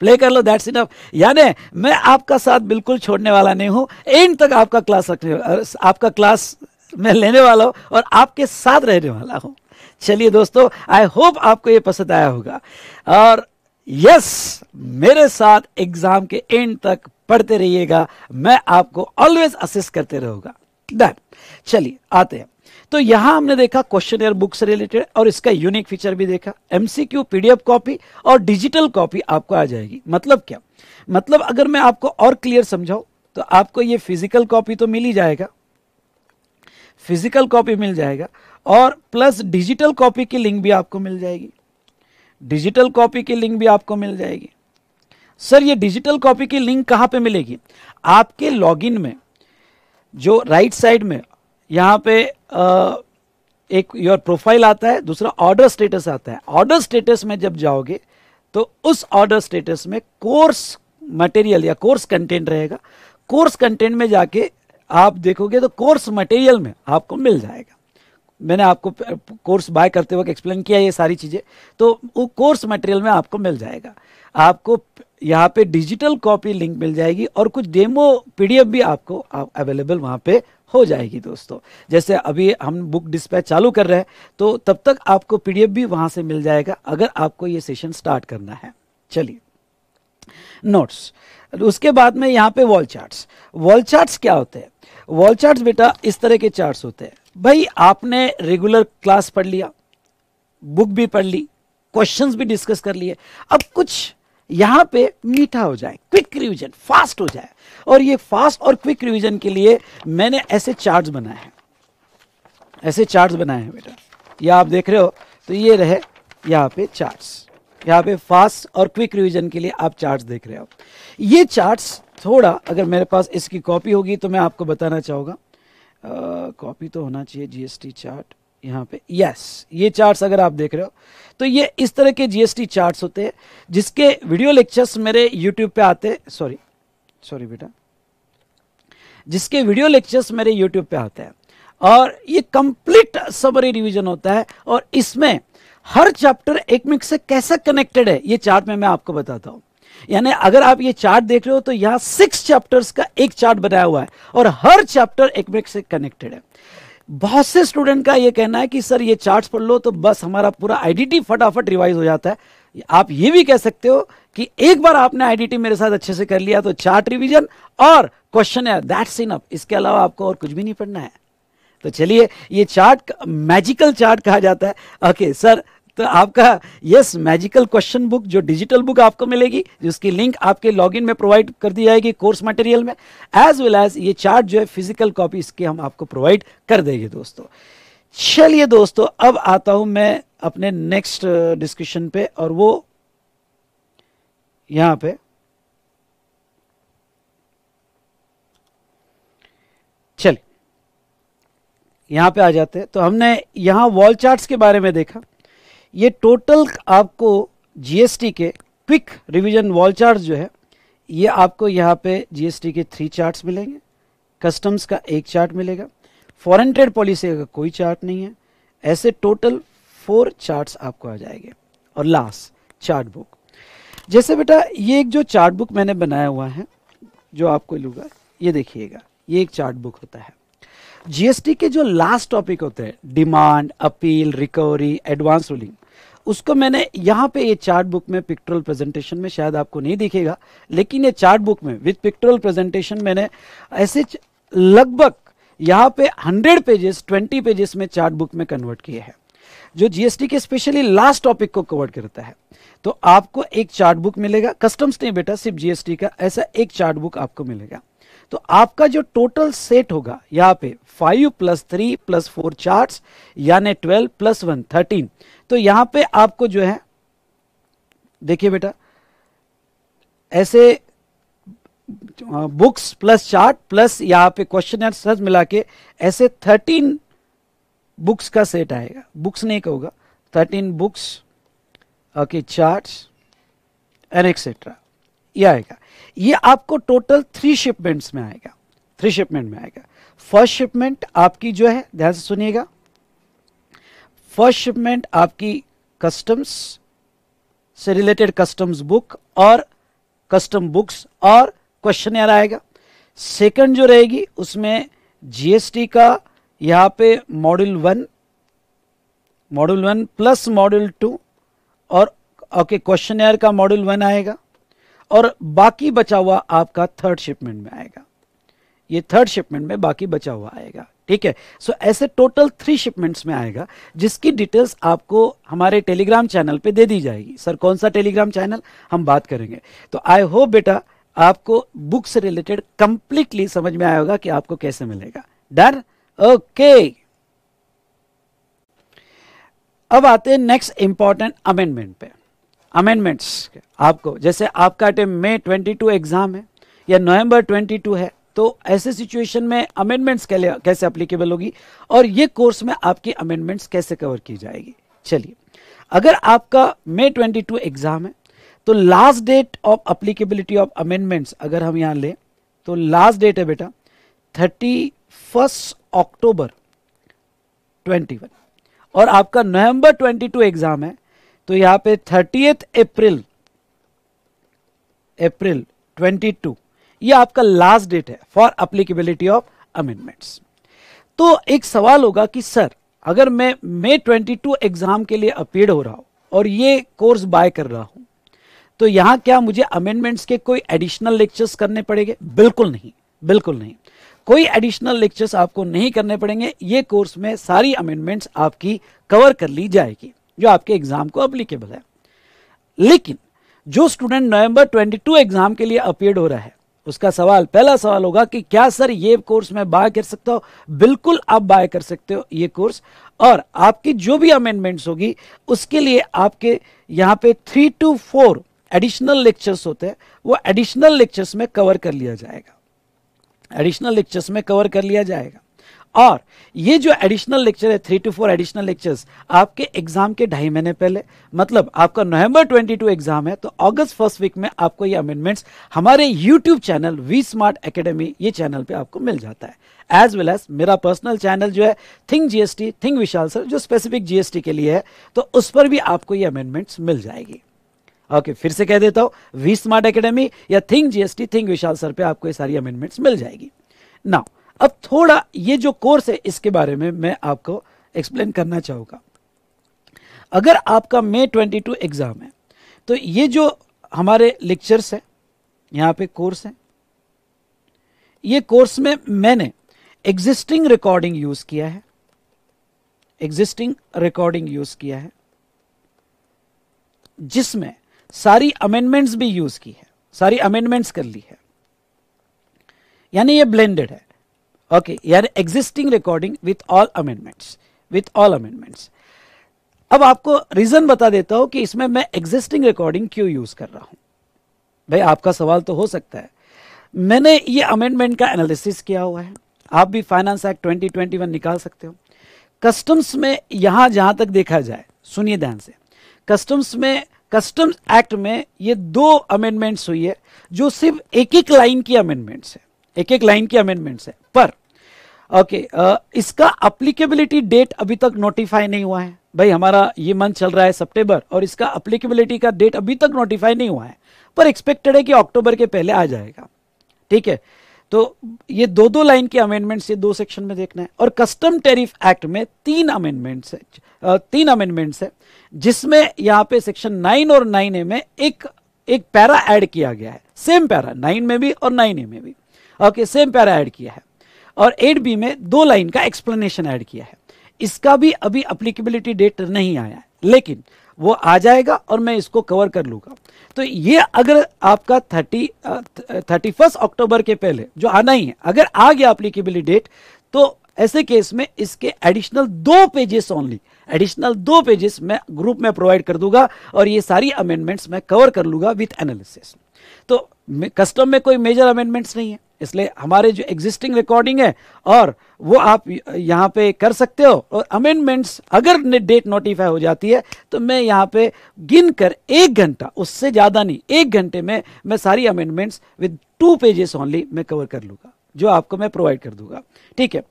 प्ले कर लो दैट्स इनफ यानी मैं आपका साथ बिल्कुल छोड़ने वाला नहीं हूं एंड तक आपका क्लास रखने आपका क्लास मैं लेने वाला हूँ और आपके साथ रहने वाला हूँ चलिए दोस्तों आई होप आपको ये पसंद आया होगा और यस yes, मेरे साथ एग्जाम के एंड तक पढ़ते रहिएगा मैं आपको ऑलवेज असिस्ट करते रहूंगा डन चलिए आते हैं तो यहां हमने देखा क्वेश्चन एयर रिलेटेड और इसका यूनिक फीचर भी देखा एमसीक्यू पीडीएफ कॉपी और डिजिटल कॉपी आपको आ जाएगी मतलब क्या मतलब अगर मैं आपको और क्लियर समझाऊं तो आपको ये फिजिकल कॉपी तो मिल ही जाएगा फिजिकल कॉपी मिल जाएगा और प्लस डिजिटल कॉपी की लिंक भी आपको मिल जाएगी डिजिटल कॉपी की लिंक भी आपको मिल जाएगी सर ये डिजिटल कॉपी की लिंक कहाँ पे मिलेगी आपके लॉगिन में जो राइट साइड में यहाँ पे आ, एक योर प्रोफाइल आता है दूसरा ऑर्डर स्टेटस आता है ऑर्डर स्टेटस में जब जाओगे तो उस ऑर्डर स्टेटस में कोर्स मटेरियल या कोर्स कंटेंट रहेगा कोर्स कंटेंट में जाके आप देखोगे तो कोर्स मटेरियल में आपको मिल जाएगा मैंने आपको कोर्स बाय करते वक्त एक्सप्लेन किया ये सारी चीज़ें तो वो कोर्स मटेरियल में आपको मिल जाएगा आपको यहाँ पे डिजिटल कॉपी लिंक मिल जाएगी और कुछ डेमो पीडीएफ भी आपको अवेलेबल वहाँ पे हो जाएगी दोस्तों जैसे अभी हम बुक डिस्पैच चालू कर रहे हैं तो तब तक आपको पीडीएफ भी वहाँ से मिल जाएगा अगर आपको ये सेशन स्टार्ट करना है चलिए नोट्स उसके बाद में यहाँ पे वॉल चार्ट्स वॉल चार्ट्स क्या होते हैं वॉल चार्ट्स बेटा इस तरह के चार्ट्स होते हैं भाई आपने रेगुलर क्लास पढ़ लिया बुक भी पढ़ ली क्वेश्चंस भी डिस्कस कर लिए अब कुछ यहां पे मीठा हो जाए क्विक रिवीजन फास्ट हो जाए और ये फास्ट और क्विक रिवीजन के लिए मैंने ऐसे चार्ट्स बनाए हैं ऐसे चार्ट्स बनाए हैं बेटा या आप देख रहे हो तो ये रहे यहां पे चार्ट्स यहाँ पे फास्ट और क्विक रिवीजन के लिए आप चार्ट्स देख रहे हो ये चार्ट्स थोड़ा अगर मेरे पास इसकी कॉपी होगी तो मैं आपको बताना चाहूँगा कॉपी तो होना चाहिए जीएसटी चार्ट यहाँ पे यस ये चार्ट्स अगर आप देख रहे हो तो ये इस तरह के जीएसटी चार्ट्स होते हैं जिसके वीडियो लेक्चर्स मेरे यूट्यूब पे आते हैं सॉरी सॉरी बेटा जिसके वीडियो लेक्चर्स मेरे यूट्यूब पे आते हैं और ये कंप्लीट समरी रिवीजन होता है और इसमें हर चैप्टर एक से कैसे कनेक्टेड है ये चार्ट में मैं आपको बताता हूं यानी अगर आप ये चार्ट देख रहे हो तो यहाँ सिक्स चैप्टर्स का एक चार्ट बनाया हुआ है और हर चैप्टर एक से कनेक्टेड है बहुत से स्टूडेंट का ये कहना है कि सर ये चार्ट्स पढ़ लो तो बस हमारा पूरा आईडी फटाफट रिवाइज हो जाता है आप ये भी कह सकते हो कि एक बार आपने आईडी मेरे साथ अच्छे से कर लिया तो चार्ट रिवीजन और क्वेश्चन दैट्स इनफ इसके अलावा आपको और कुछ भी नहीं पढ़ना है तो चलिए ये चार्ट मैजिकल चार्ट कहा जाता है ओके सर तो आपका यस मैजिकल क्वेश्चन बुक जो डिजिटल बुक आपको मिलेगी जिसकी लिंक आपके लॉगिन में प्रोवाइड कर दी जाएगी कोर्स मटेरियल में एज वेल एज ये चार्ट जो है फिजिकल कॉपी इसके हम आपको प्रोवाइड कर देंगे दोस्तों चलिए दोस्तों अब आता हूं मैं अपने नेक्स्ट डिस्कशन uh, पे और वो यहां पे चलिए यहाँ पे आ जाते हैं तो हमने यहाँ वॉल चार्ट्स के बारे में देखा ये टोटल आपको जीएसटी के क्विक रिवीजन वॉल चार्ट जो है ये आपको यहाँ पे जीएसटी के थ्री चार्ट्स मिलेंगे कस्टम्स का एक चार्ट मिलेगा फॉरेन ट्रेड पॉलिसी का कोई चार्ट नहीं है ऐसे टोटल फोर चार्ट्स आपको आ जाएंगे और लास्ट चार्ट बुक जैसे बेटा ये एक जो चार्ट बुक मैंने बनाया हुआ है जो आपको लूगा ये देखिएगा ये एक चार्ट बुक होता है जीएसटी के जो लास्ट टॉपिक होते हैं demand appeal recovery advance ruling उसको मैंने यहाँ पे ये चार्ट बुक में पिक्टोरल प्रेजेंटेशन में शायद आपको नहीं दिखेगा लेकिन ये चार्ट बुक में विद पिक्टोरल प्रेजेंटेशन मैंने ऐसे लगभग यहाँ पे 100 पेजेस 20 पेजेस में चार्ट बुक में कन्वर्ट किए हैं जो जीएसटी के स्पेशली लास्ट टॉपिक को कवर करता है तो आपको एक चार्ट बुक मिलेगा कस्टम्स नहीं बेटा सिर्फ जीएसटी का ऐसा एक चार्ट बुक आपको मिलेगा तो आपका जो टोटल सेट होगा यहाँ पे five plus three plus four chart यानी ट्वेल्व प्लस वन थर्टीन तो यहाँ पे आपको जो है देखिए बेटा ऐसे बुक्स प्लस चार्ट प्लस यहाँ पे क्वेश्चन आंसर मिला के ऐसे थर्टीन बुक्स का सेट आएगा बुक्स नहीं कहूँगा thirteen books okay charts and etcetera ये आएगा ये आपको टोटल थ्री शिपमेंट्स में आएगा थ्री शिपमेंट में आएगा फर्स्ट शिपमेंट आपकी जो है ध्यान से सुनिएगा फर्स्ट शिपमेंट आपकी कस्टम्स से रिलेटेड कस्टम्स बुक और कस्टम बुक्स और क्वेश्चन आएगा सेकंड जो रहेगी उसमें जीएसटी का यहां पे module one module one plus module two और ओके क्वेश्चन का मॉड्यूल वन आएगा और बाकी बचा हुआ आपका थर्ड शिपमेंट में आएगा ये थर्ड शिपमेंट में बाकी बचा हुआ आएगा ठीक है सो so, ऐसे टोटल थ्री शिपमेंट्स में आएगा जिसकी डिटेल्स आपको हमारे टेलीग्राम चैनल पे दे दी जाएगी सर कौन सा टेलीग्राम चैनल हम बात करेंगे तो आई होप बेटा आपको बुक से रिलेटेड कंप्लीटली समझ में आएगा कि आपको कैसे मिलेगा डन ओके okay. अब आते हैं नेक्स्ट इंपॉर्टेंट अमेंडमेंट पे अमेंडमेंट्स आपको जैसे आपका मे मई टू एग्ज़ाम है या नवंबर टू है तो ऐसे सिचुएशन में अमेंडमेंट्स कैसे अप्लीकेबल होगी और ये कोर्स में आपकी अमेंडमेंट्स कैसे कवर की जाएगी चलिए अगर आपका मई टू एग्ज़ाम है तो last date of applicability of amendments अगर हम यहाँ लें तो लास्ट डेट है बेटा थर्टी फर्स्ट अक्टूबर 21 और आपका नवंबर 22 एग्ज़ाम है तो यहाँ पे थर्टीथ अप्रैल अप्रैल 22 ये आपका लास्ट डेट है फॉर अप्लीकेबिलिटी ऑफ अमेंडमेंट्स तो एक सवाल होगा कि सर अगर मैं मे 22 एग्जाम के लिए अपेड हो रहा हूं और ये कोर्स बाय कर रहा हूं तो यहां क्या मुझे अमेंडमेंट्स के कोई एडिशनल लेक्चर्स करने पड़ेंगे बिल्कुल नहीं बिल्कुल नहीं कोई एडिशनल लेक्चर्स आपको नहीं करने पड़ेंगे ये कोर्स में सारी अमेंडमेंट्स आपकी कवर कर ली जाएगी जो आपके एग्जाम को अप्लीकेबल है लेकिन जो स्टूडेंट नवंबर 22 एग्जाम के लिए अपेड हो रहा है उसका सवाल पहला सवाल होगा कि क्या सर ये कोर्स मैं बाय कर सकता हूं बिल्कुल आप बाय कर सकते हो ये कोर्स और आपकी जो भी अमेंडमेंट्स होगी उसके लिए आपके यहां पे three two four additional lectures होते हैं वो एडिशनल लेक्चर्स में कवर कर लिया जाएगा एडिशनल लेक्चर्स में कवर कर लिया जाएगा और ये जो एडिशनल लेक्चर है three two four additional lectures आपके एग्जाम के ढाई महीने पहले मतलब आपका नवंबर 22 एग्जाम है तो अगस्त फर्स्ट वीक में आपको ये अमेंडमेंट्स हमारे YouTube channel we smart academy ये चैनल पे आपको मिल जाता है एज वेल एज मेरा पर्सनल चैनल जो है think GST think Vishal sir जो स्पेसिफिक जीएसटी के लिए है तो उस पर भी आपको ये अमेंडमेंट्स मिल जाएगी ओके okay, फिर से कह देता हूँ वी स्मार्ट एकेडमी या think GST think Vishal sir पे आपको ये सारी अमेंडमेंट्स मिल जाएगी नाउ अब थोड़ा ये जो कोर्स है इसके बारे में मैं आपको एक्सप्लेन करना चाहूँगा अगर आपका मे 22 एग्ज़ाम है तो ये जो हमारे लेक्चर्स हैं यहाँ पे कोर्स हैं ये कोर्स में मैंने एग्जिस्टिंग रिकॉर्डिंग यूज़ किया है एग्जिस्टिंग रिकॉर्डिंग यूज़ किया है जिसमें सारी अमेंडमेंट्स भी यूज़ की है सारी अमेंडमेंट्स कर ली है यानी ये ब्लेंडेड है okay यानी existing recording with all amendments with all amendments अब आपको रीजन बता देता हूं कि इसमें मैं एग्जिस्टिंग रिकॉर्डिंग क्यों यूज कर रहा हूं भाई आपका सवाल तो हो सकता है मैंने ये अमेंडमेंट का एनालिसिस किया हुआ है आप भी फाइनेंस एक्ट 2021 निकाल सकते हो कस्टम्स में यहां जहां तक देखा जाए सुनिए ध्यान से कस्टम्स में कस्टम्स एक्ट में ये दो अमेंडमेंट्स हुई है जो सिर्फ एक एक लाइन की अमेंडमेंट्स है एक एक लाइन की अमेंडमेंट्स है पर ओके uh, इसका अप्लीकेबिलिटी डेट अभी तक नोटिफाई नहीं हुआ है भाई हमारा ये मंथ चल रहा है सितंबर और इसका अप्लीकेबिलिटी का डेट अभी तक नोटिफाई नहीं हुआ है पर एक्सपेक्टेड है कि अक्टूबर के पहले आ जाएगा ठीक है तो ये दो दो लाइन के अमेंडमेंट्स ये दो सेक्शन में देखना है और कस्टम टेरिफ एक्ट में तीन अमेंडमेंट्स है uh, तीन अमेंडमेंट्स है जिसमें यहाँ पे सेक्शन नाइन और नाइन ए में एक एक पैरा ऐड किया गया है सेम पैरा नाइन में भी और नाइन ए में भी ओके सेम पैरा ऐड किया है और एट बी में दो लाइन का एक्सप्लेनेशन ऐड किया है इसका भी अभी अप्लीकेबिलिटी डेट नहीं आया है लेकिन वो आ जाएगा और मैं इसको कवर कर लूंगा तो ये अगर आपका थर्टी थर्टी फर्स्ट अक्टूबर के पहले जो आना ही है अगर आ गया अप्लीकेबिलिटी डेट तो ऐसे केस में इसके एडिशनल दो पेजेस ओनली एडिशनल दो पेजेस मैं ग्रुप में प्रोवाइड कर दूंगा और ये सारी अमेंडमेंट्स मैं कवर कर लूंगा विथ एनालिसिस तो कस्टम में कोई मेजर अमेंडमेंट्स नहीं है इसलिए हमारे जो एग्जिस्टिंग रिकॉर्डिंग है और वो आप यहाँ पे कर सकते हो और अमेंडमेंट्स अगर डेट नोटिफाई हो जाती है तो मैं यहाँ पे गिन कर एक घंटा उससे ज़्यादा नहीं एक घंटे में मैं सारी amendments with two pages only मैं कवर कर लूँगा जो आपको मैं प्रोवाइड कर दूंगा ठीक है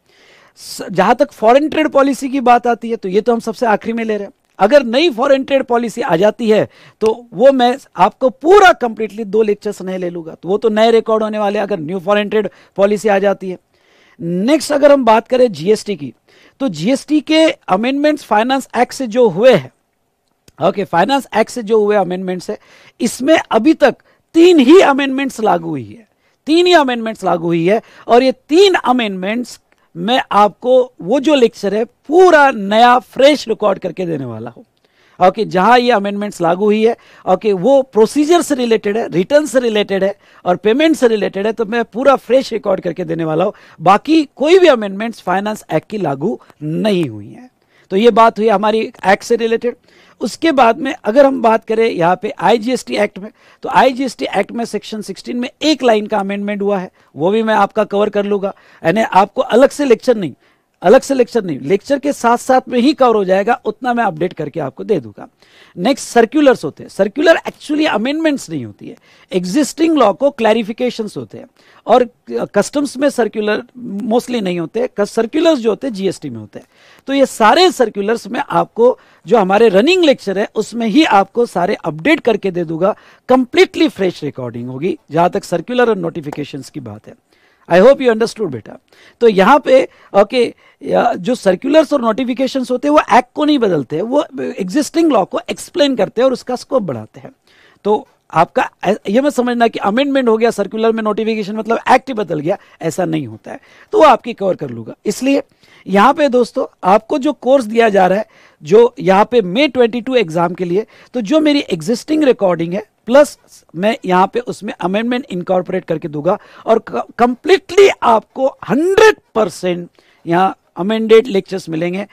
जहां तक फॉरेन ट्रेड पॉलिसी की बात आती है तो ये तो हम सबसे आखिरी में ले रहे हैं अगर नई फॉरेन ट्रेड पॉलिसी आ जाती है तो वो मैं आपको पूरा कंप्लीटली दो लेक्चर्स नए ले लूंगा तो वो तो नए रिकॉर्ड होने वाले अगर न्यू फॉरेन ट्रेड पॉलिसी आ जाती है नेक्स्ट अगर हम बात करें जीएसटी की तो जीएसटी के अमेंडमेंट्स फाइनेंस एक्ट से जो हुए हैं ओके फाइनेंस एक्ट से जो हुए अमेंडमेंट्स है इसमें अभी तक तीन ही अमेंडमेंट्स लागू हुई है तीन ही अमेंडमेंट्स लागू हुई है और ये तीन अमेंडमेंट्स मैं आपको वो जो लेक्चर है पूरा नया फ्रेश रिकॉर्ड करके देने वाला हूँ ओके जहाँ ये अमेंडमेंट्स लागू हुई है ओके वो प्रोसीजर से रिलेटेड है रिटर्न से रिलेटेड है और पेमेंट से रिलेटेड है तो मैं पूरा फ्रेश रिकॉर्ड करके देने वाला हूँ बाकी कोई भी अमेंडमेंट्स फाइनेंस एक्ट की लागू नहीं हुई है तो ये बात हुई हमारी एक्ट से रिलेटेड उसके बाद में अगर हम बात करें यहाँ पे आईजीएसटी एक्ट में तो आईजीएसटी एक्ट में सेक्शन 16 में एक लाइन का अमेंडमेंट हुआ है वो भी मैं आपका कवर कर लूंगा यानी आपको अलग से लेक्चर नहीं अलग से लेक्चर नहीं लेक्चर के साथ साथ में ही कवर हो जाएगा उतना मैं अपडेट करके आपको दे दूंगा नेक्स्ट सर्क्यूलर्स होते हैं सर्क्यूलर एक्चुअली अमेंडमेंट्स नहीं होती है एग्जिस्टिंग लॉ को क्लैरिफिकेशन होते हैं और कस्टम्स में सर्कुलर मोस्टली नहीं होते सर्क्यूलर्स जो होते हैं जीएसटी में होते हैं तो ये सारे सर्क्यूलर्स में आपको जो हमारे रनिंग लेक्चर है उसमें ही आपको सारे अपडेट करके दे दूंगा कंप्लीटली फ्रेश रिकॉर्डिंग होगी जहां तक सर्क्यूलर और नोटिफिकेशन की बात है आई होप यू अंडरस्टूड बेटा तो यहाँ पे ओके okay, जो सर्कुलर्स और नोटिफिकेशंस होते हैं वो एक्ट को नहीं बदलते वो एग्जिस्टिंग लॉ को एक्सप्लेन करते हैं और उसका स्कोप बढ़ाते हैं तो आपका ये मत समझना कि अमेंडमेंट हो गया सर्कुलर में नोटिफिकेशन मतलब एक्ट ही बदल गया ऐसा नहीं होता है तो वो आपकी कवर कर लूंगा इसलिए यहाँ पे दोस्तों आपको जो कोर्स दिया जा रहा है जो यहाँ पे मे 22 एग्ज़ाम के लिए तो जो मेरी एग्जिस्टिंग रिकॉर्डिंग है प्लस मैं यहाँ पे उसमें अमेंडमेंट इनकॉर्पोरेट करके दूंगा और कंप्लीटली आपको हंड्रेड परसेंट यहाँ अमेंडेड लेक्चर्स मिलेंगे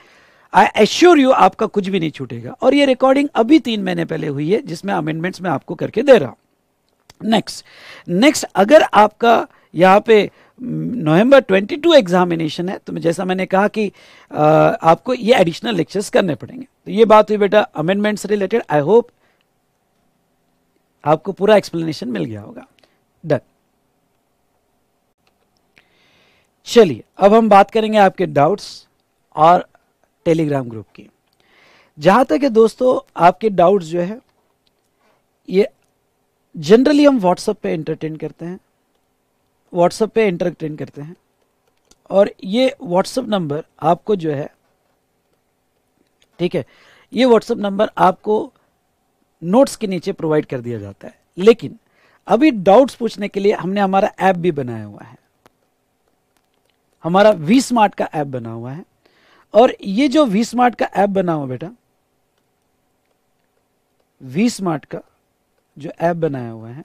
आई एश्योर यू आपका कुछ भी नहीं छूटेगा और ये रिकॉर्डिंग अभी तीन महीने पहले हुई है जिसमें अमेंडमेंट्स मैं आपको करके दे रहा हूं नेक्स्ट नेक्स्ट अगर आपका यहाँ पे नवंबर 22 एग्जामिनेशन है तो जैसा मैंने कहा कि आ, आपको ये एडिशनल लेक्चर्स करने पड़ेंगे तो ये बात हुई बेटा अमेंडमेंट्स रिलेटेड आई होप आपको पूरा एक्सप्लेनेशन मिल गया होगा डन चलिए अब हम बात करेंगे आपके डाउट्स और टेलीग्राम ग्रुप की जहां तक है दोस्तों आपके डाउट्स जो है ये जनरली हम व्हाट्सएप पे एंटरटेन करते हैं व्हाट्सएप पे एंटरटेन करते हैं और ये व्हाट्सएप नंबर आपको जो है ठीक है ये व्हाट्सएप नंबर आपको नोट्स के नीचे प्रोवाइड कर दिया जाता है लेकिन अभी डाउट्स पूछने के लिए हमने हमारा ऐप भी बनाया हुआ है हमारा वी स्मार्ट का ऐप बना हुआ है और ये जो वी स्मार्ट का ऐप बना हुआ बेटा वी स्मार्ट का जो ऐप बनाया हुआ है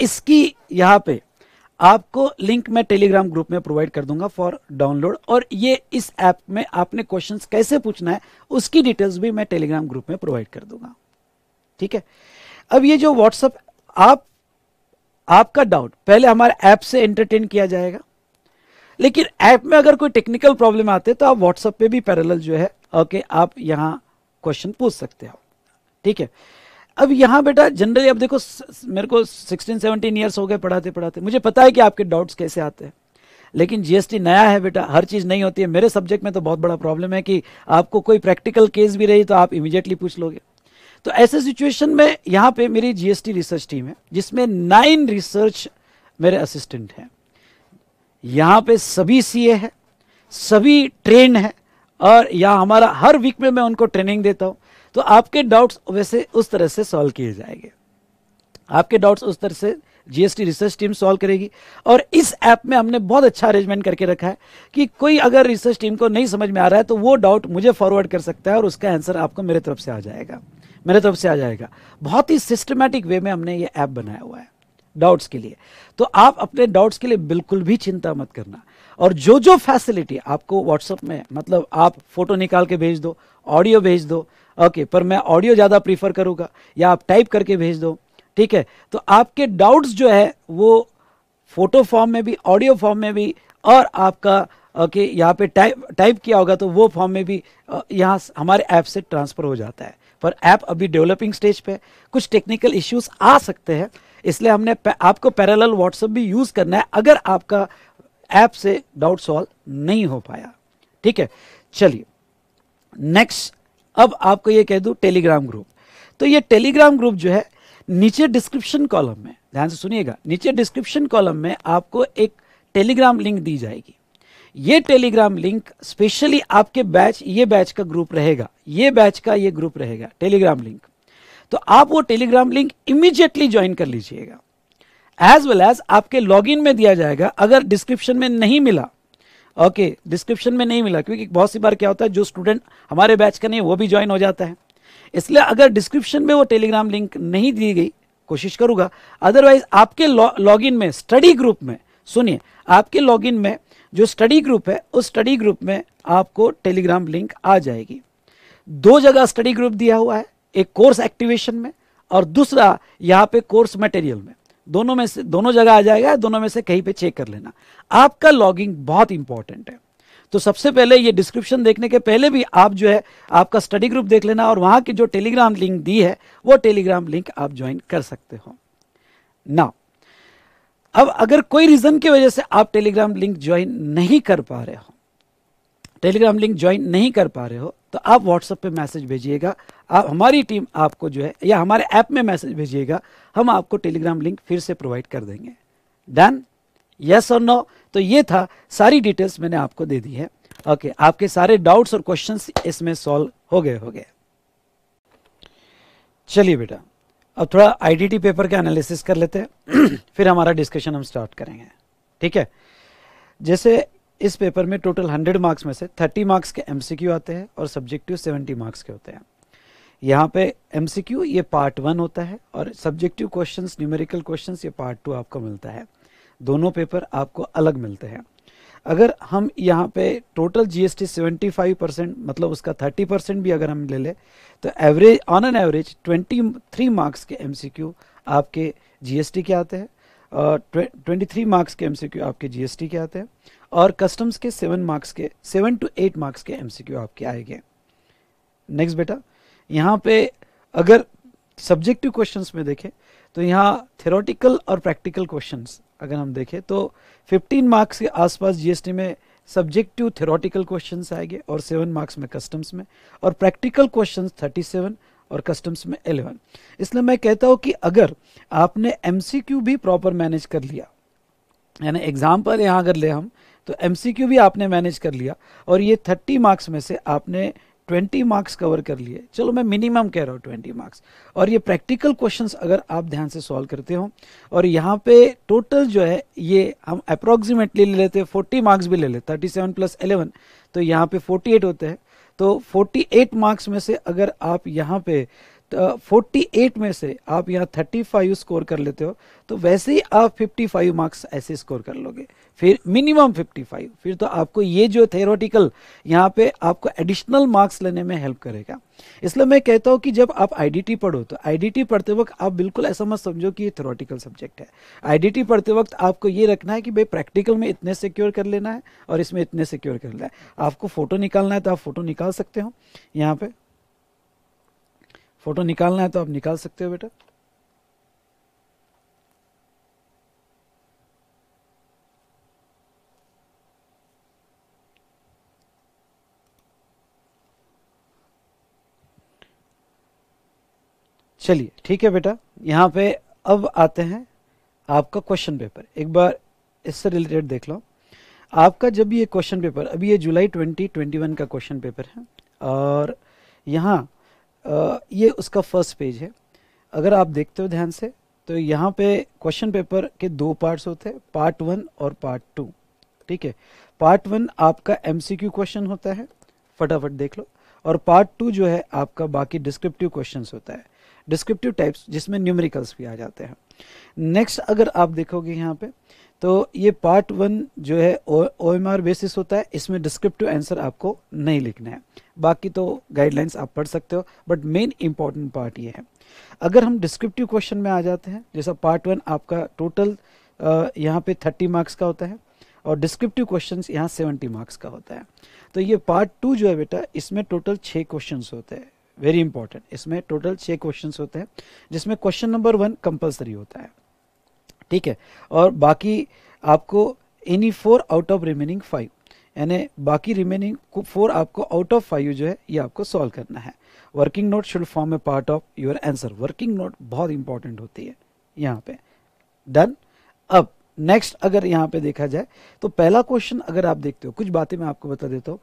इसकी यहां पे आपको लिंक मैं टेलीग्राम ग्रुप में प्रोवाइड कर दूंगा फॉर डाउनलोड और ये इस ऐप में आपने क्वेश्चंस कैसे पूछना है उसकी डिटेल्स भी मैं टेलीग्राम ग्रुप में प्रोवाइड कर दूंगा ठीक है अब ये जो व्हाट्सअप आप आपका डाउट पहले हमारे ऐप से एंटरटेन किया जाएगा लेकिन ऐप में अगर कोई टेक्निकल प्रॉब्लम आते तो आप व्हाट्सएप पे भी पैरेलल जो है ओके आप यहाँ क्वेश्चन पूछ सकते हो ठीक है अब यहाँ बेटा जनरली अब देखो मेरे को 16 17 इयर्स हो गए पढ़ाते पढ़ाते मुझे पता है कि आपके डाउट्स कैसे आते हैं लेकिन जीएसटी नया है बेटा हर चीज़ नहीं होती है मेरे सब्जेक्ट में तो बहुत बड़ा प्रॉब्लम है कि आपको कोई प्रैक्टिकल केस भी रही तो आप इमीडिएटली पूछ लोगे तो ऐसे सिचुएशन में यहाँ पे मेरी जीएसटी रिसर्च टीम है जिसमें नाइन रिसर्च मेरे असिस्टेंट हैं यहाँ पे सभी सीए है सभी ट्रेन है और यहाँ हमारा हर वीक में मैं उनको ट्रेनिंग देता हूँ तो आपके डाउट्स वैसे उस तरह से सॉल्व किए जाएंगे आपके डाउट्स उस तरह से जीएसटी रिसर्च टीम सॉल्व करेगी और इस ऐप में हमने बहुत अच्छा अरेंजमेंट करके रखा है कि कोई अगर रिसर्च टीम को नहीं समझ में आ रहा है तो वो डाउट मुझे फॉरवर्ड कर सकता है और उसका आंसर आपको मेरे तरफ से आ जाएगा मेरे तरफ से आ जाएगा बहुत ही सिस्टमेटिक वे में हमने ये ऐप बनाया हुआ है डाउट्स के लिए तो आप अपने डाउट्स के लिए बिल्कुल भी चिंता मत करना और जो जो फैसिलिटी आपको व्हाट्सएप में मतलब आप फोटो निकाल के भेज दो ऑडियो भेज दो ओके पर मैं ऑडियो ज़्यादा प्रीफर करूँगा या आप टाइप करके भेज दो ठीक है तो आपके डाउट्स जो है वो फोटो फॉर्म में भी ऑडियो फॉर्म में भी और आपका ओके okay, यहाँ पे टाइप टाइप किया होगा तो वो फॉर्म में भी यहाँ हमारे ऐप से ट्रांसफ़र हो जाता है पर ऐप अभी डेवलपिंग स्टेज पे कुछ टेक्निकल इश्यूज आ सकते हैं इसलिए हमने आपको पैरेलल व्हाट्सएप भी यूज़ करना है अगर आपका ऐप से डाउट सॉल्व नहीं हो पाया ठीक है चलिए नेक्स्ट अब आपको ये कह दू टेलीग्राम ग्रुप तो ये टेलीग्राम ग्रुप जो है नीचे डिस्क्रिप्शन कॉलम में ध्यान से सुनिएगा नीचे डिस्क्रिप्शन कॉलम में आपको एक टेलीग्राम लिंक दी जाएगी ये टेलीग्राम लिंक स्पेशली आपके बैच ये बैच का ग्रुप रहेगा ये बैच का ये ग्रुप रहेगा टेलीग्राम लिंक तो आप वो टेलीग्राम लिंक इमीजिएटली ज्वाइन कर लीजिएगा एज वेल एज आपके लॉगिन में दिया जाएगा अगर डिस्क्रिप्शन में नहीं मिला ओके okay, डिस्क्रिप्शन में नहीं मिला क्योंकि बहुत सी बार क्या होता है जो स्टूडेंट हमारे बैच का नहीं वो भी ज्वाइन हो जाता है इसलिए अगर डिस्क्रिप्शन में वो टेलीग्राम लिंक नहीं दी गई कोशिश करूंगा अदरवाइज आपके लॉगिन में स्टडी ग्रुप में सुनिए आपके लॉगिन में जो स्टडी ग्रुप है उस स्टडी ग्रुप में आपको टेलीग्राम लिंक आ जाएगी दो जगह स्टडी ग्रुप दिया हुआ है एक कोर्स एक्टिवेशन में और दूसरा यहाँ पे कोर्स मटेरियल में दोनों में से दोनों जगह आ जाएगा दोनों में से कहीं पे चेक कर लेना आपका लॉगिंग बहुत इंपॉर्टेंट है तो सबसे पहले ये डिस्क्रिप्शन देखने के पहले भी आप जो है आपका स्टडी ग्रुप देख लेना और वहां की जो टेलीग्राम लिंक दी है वो टेलीग्राम लिंक आप ज्वाइन कर सकते हो ना अब अगर कोई रीज़न की वजह से आप टेलीग्राम लिंक ज्वाइन नहीं कर पा रहे हो टेलीग्राम लिंक ज्वाइन नहीं कर पा रहे हो तो आप व्हाट्सएप पे मैसेज भेजिएगा आप हमारी टीम आपको जो है या हमारे ऐप में मैसेज भेजिएगा हम आपको टेलीग्राम लिंक फिर से प्रोवाइड कर देंगे डन यस और नो तो ये था सारी डिटेल्स मैंने आपको दे दी है ओके okay, आपके सारे डाउट्स और क्वेश्चन इसमें सॉल्व हो गए हो गए चलिए बेटा अब थोड़ा आईडीटी पेपर का एनालिसिस कर लेते हैं फिर हमारा डिस्कशन हम स्टार्ट करेंगे ठीक है जैसे इस पेपर में टोटल 100 मार्क्स में से 30 मार्क्स के एमसीक्यू आते हैं और सब्जेक्टिव 70 मार्क्स के होते हैं यहाँ पे एमसीक्यू ये पार्ट वन होता है और सब्जेक्टिव क्वेश्चंस न्यूमेरिकल क्वेश्चंस ये पार्ट टू आपको मिलता है दोनों पेपर आपको अलग मिलते हैं अगर हम यहाँ पे टोटल जीएसटी 75 परसेंट मतलब उसका 30 परसेंट भी अगर हम ले लें तो average on an average 23 marks के एमसीक्यू आपके जीएसटी के आते हैं और 23 मार्क्स के एमसीक्यू आपके जीएसटी के आते हैं और कस्टम्स के सेवन मार्क्स के सेवन टू एट मार्क्स के एमसीक्यू आपके आएंगे नेक्स्ट बेटा यहाँ पे अगर सब्जेक्टिव क्वेश्चंस में देखें तो यहाँ थेरोटिकल और प्रैक्टिकल क्वेश्चंस अगर हम देखें तो 15 मार्क्स के आसपास जीएसटी में सब्जेक्टिव थेरोटिकल क्वेश्चंस आएंगे और 7 मार्क्स में कस्टम्स में और प्रैक्टिकल क्वेश्चंस 37 और कस्टम्स में 11 इसलिए मैं कहता हूँ कि अगर आपने एमसीक्यू भी प्रॉपर मैनेज कर लिया यानी एग्जाम्पल यहाँ अगर ले हम तो एम भी आपने मैनेज कर लिया और ये थर्टी मार्क्स में से आपने ट्वेंटी मार्क्स कवर कर लिए चलो मैं मिनिमम कह रहा हूँ ट्वेंटी मार्क्स और ये प्रैक्टिकल क्वेश्चंस अगर आप ध्यान से सॉल्व करते हो और यहाँ पे टोटल जो है ये हम अप्रोक्सीमेटली ले लेते हैं फोर्टी मार्क्स भी ले लेते थर्टी सेवन प्लस एलेवन तो यहाँ पे फोर्टी एट होते हैं तो 48 मार्क्स में से अगर आप यहाँ पे फोर्टी एट में से आप यहाँ थर्टी फाइव स्कोर कर लेते हो तो वैसे ही आप फिफ्टी फाइव मार्क्स ऐसे स्कोर कर लोगे फिर मिनिमम फिफ्टी फाइव फिर तो आपको ये जो थेरोटिकल यहाँ पे आपको एडिशनल मार्क्स लेने में हेल्प करेगा इसलिए मैं कहता हूँ कि जब आप आई पढ़ो तो आई पढ़ते वक्त आप बिल्कुल ऐसा मत समझो कि ये थेरोटिकल सब्जेक्ट है आई पढ़ते वक्त आपको ये रखना है कि भाई प्रैक्टिकल में इतने सिक्योर कर लेना है और इसमें इतने सिक्योर कर लेना है आपको फोटो निकालना है तो आप फोटो निकाल सकते हो यहाँ पर फोटो निकालना है तो आप निकाल सकते हो बेटा चलिए ठीक है बेटा यहां पे अब आते हैं आपका क्वेश्चन पेपर एक बार इससे रिलेटेड देख लो आपका जब ये क्वेश्चन पेपर अभी ये जुलाई 2021 का क्वेश्चन पेपर है और यहाँ ये उसका फर्स्ट पेज है अगर आप देखते हो ध्यान से तो यहाँ पे क्वेश्चन पेपर के दो पार्ट्स होते हैं पार्ट वन और पार्ट टू ठीक है पार्ट वन आपका एमसीक्यू क्वेश्चन होता है फटाफट देख लो और पार्ट टू जो है आपका बाकी डिस्क्रिप्टिव क्वेश्चन होता है डिस्क्रिप्टिव टाइप्स जिसमें न्यूमेरिकल्स भी आ जाते हैं नेक्स्ट अगर आप देखोगे यहाँ पे तो ये पार्ट वन जो है ओ एम आर बेसिस होता है इसमें डिस्क्रिप्टिव आंसर आपको नहीं लिखना है बाकी तो गाइडलाइंस आप पढ़ सकते हो बट मेन इंपॉर्टेंट पार्ट ये है अगर हम डिस्क्रिप्टिव क्वेश्चन में आ जाते हैं जैसा पार्ट वन आपका टोटल यहाँ पे थर्टी मार्क्स का होता है और डिस्क्रिप्टिव क्वेश्चंस यहाँ सेवेंटी मार्क्स का होता है तो ये पार्ट टू जो है बेटा इसमें टोटल छः क्वेश्चंस होते हैं वेरी इंपॉर्टेंट इसमें टोटल छः क्वेश्चंस होते हैं जिसमें क्वेश्चन नंबर वन कंपलसरी होता है ठीक है और बाकी आपको any four out of remaining five यानी बाकी रिमेनिंग फोर आपको आउट ऑफ फाइव जो है ये आपको सॉल्व करना है working note should form a part of your answer working note बहुत इंपॉर्टेंट होती है यहाँ पे डन अब नेक्स्ट अगर यहाँ पे देखा जाए तो पहला क्वेश्चन अगर आप देखते हो कुछ बातें मैं आपको बता देता हूँ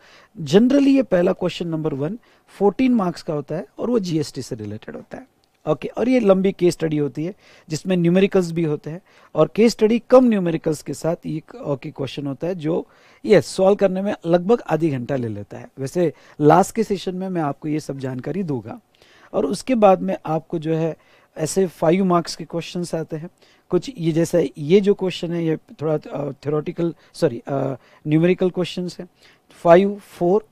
जनरली ये पहला question number one fourteen marks का होता है और वो जीएसटी से रिलेटेड होता है ओके okay, और ये लंबी केस स्टडी होती है जिसमें न्यूमेरिकल्स भी होते हैं और केस स्टडी कम न्यूमेरिकल्स के साथ ये ओके क्वेश्चन होता है जो ये सॉल्व करने में लगभग आधी घंटा ले लेता है वैसे लास्ट के सेशन में मैं आपको ये सब जानकारी दूंगा और उसके बाद में आपको जो है ऐसे फाइव मार्क्स के क्वेश्चन आते हैं कुछ ये जैसा ये जो क्वेश्चन है ये थोड़ा थ्योरेटिकल सॉरी न्यूमेरिकल क्वेश्चन है फाइव फोर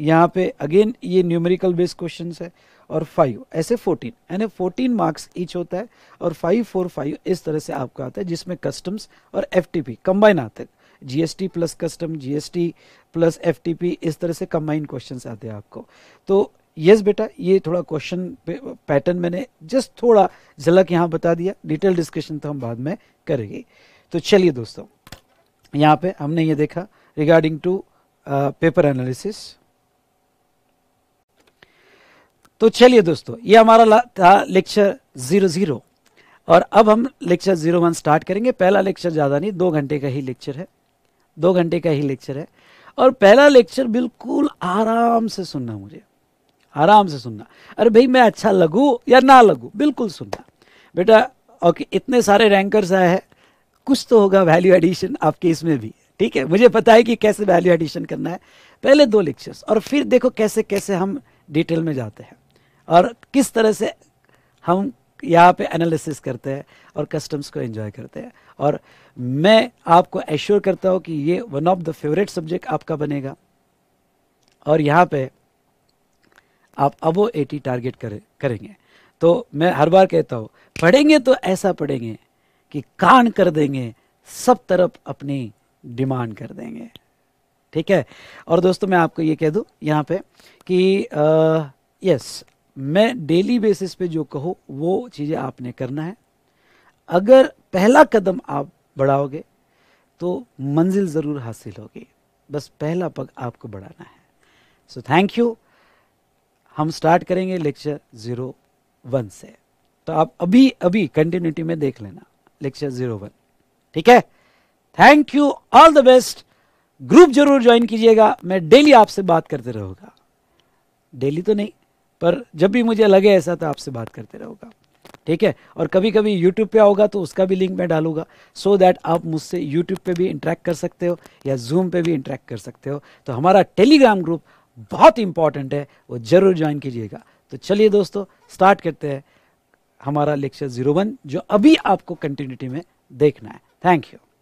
यहाँ पे अगेन ये न्यूमेरिकल बेस्ड क्वेश्चन है और फाइव ऐसे फोर्टीन यानी फोर्टीन मार्क्स ईच होता है और फाइव फोर फाइव इस तरह से आपका आता है जिसमें कस्टम्स और एफ कंबाइन आते हैं GST plus custom GST plus P इस तरह से कंबाइन क्वेश्चन आते हैं आपको तो यस yes, बेटा ये थोड़ा क्वेश्चन पैटर्न मैंने जस्ट थोड़ा झलक यहाँ बता दिया डिटेल डिस्कशन तो हम बाद में करेंगे तो चलिए दोस्तों यहाँ पे हमने ये देखा रिगार्डिंग टू पेपर एनालिसिस तो चलिए दोस्तों ये हमारा था लेक्चर जीरो जीरो और अब हम लेक्चर जीरो वन स्टार्ट करेंगे पहला लेक्चर ज़्यादा नहीं दो घंटे का ही लेक्चर है दो घंटे का ही लेक्चर है और पहला लेक्चर बिल्कुल आराम से सुनना मुझे आराम से सुनना अरे भाई मैं अच्छा लगूँ या ना लगूँ बिल्कुल सुनना बेटा ओके इतने सारे रैंकर्स आए हैं कुछ तो होगा वैल्यू एडिशन आपके इसमें भी ठीक है मुझे पता है कि कैसे वैल्यू एडिशन करना है पहले दो लेक्चर्स और फिर देखो कैसे कैसे हम डिटेल में जाते हैं और किस तरह से हम यहाँ पे एनालिसिस करते हैं और कस्टम्स को एंजॉय करते हैं और मैं आपको एश्योर करता हूँ कि ये one of the favourite subject आपका बनेगा और यहाँ पे आप अबो एटी टारगेट करें करेंगे तो मैं हर बार कहता हूँ पढ़ेंगे तो ऐसा पढ़ेंगे कि कान कर देंगे सब तरफ अपनी डिमांड कर देंगे ठीक है और दोस्तों मैं आपको ये कह दूँ यहाँ पे कि आ, यस मैं डेली बेसिस पे जो कहो वो चीज़ें आपने करना है अगर पहला कदम आप बढ़ाओगे तो मंजिल ज़रूर हासिल होगी बस पहला पग आपको बढ़ाना है सो थैंक यू हम स्टार्ट करेंगे लेक्चर ज़ीरो वन से तो आप अभी अभी कंटिन्यूटी में देख लेना लेक्चर ज़ीरो वन ठीक है thank you all the best group जरूर ज्वाइन कीजिएगा मैं डेली आपसे बात करते रहूँगा डेली तो नहीं पर जब भी मुझे लगे ऐसा तो आपसे बात करते रहूँगा ठीक है और कभी कभी यूट्यूब पे आओगा तो उसका भी लिंक मैं डालूंगा सो so दैट आप मुझसे यूट्यूब पे भी इंटरेक्ट कर सकते हो या जूम पे भी इंटरेक्ट कर सकते हो तो हमारा टेलीग्राम ग्रुप बहुत इंपॉर्टेंट है वो ज़रूर ज्वाइन कीजिएगा तो चलिए दोस्तों स्टार्ट करते हैं हमारा लेक्चर जीरो वन जो अभी आपको कंटिन्यूटी में देखना है थैंक यू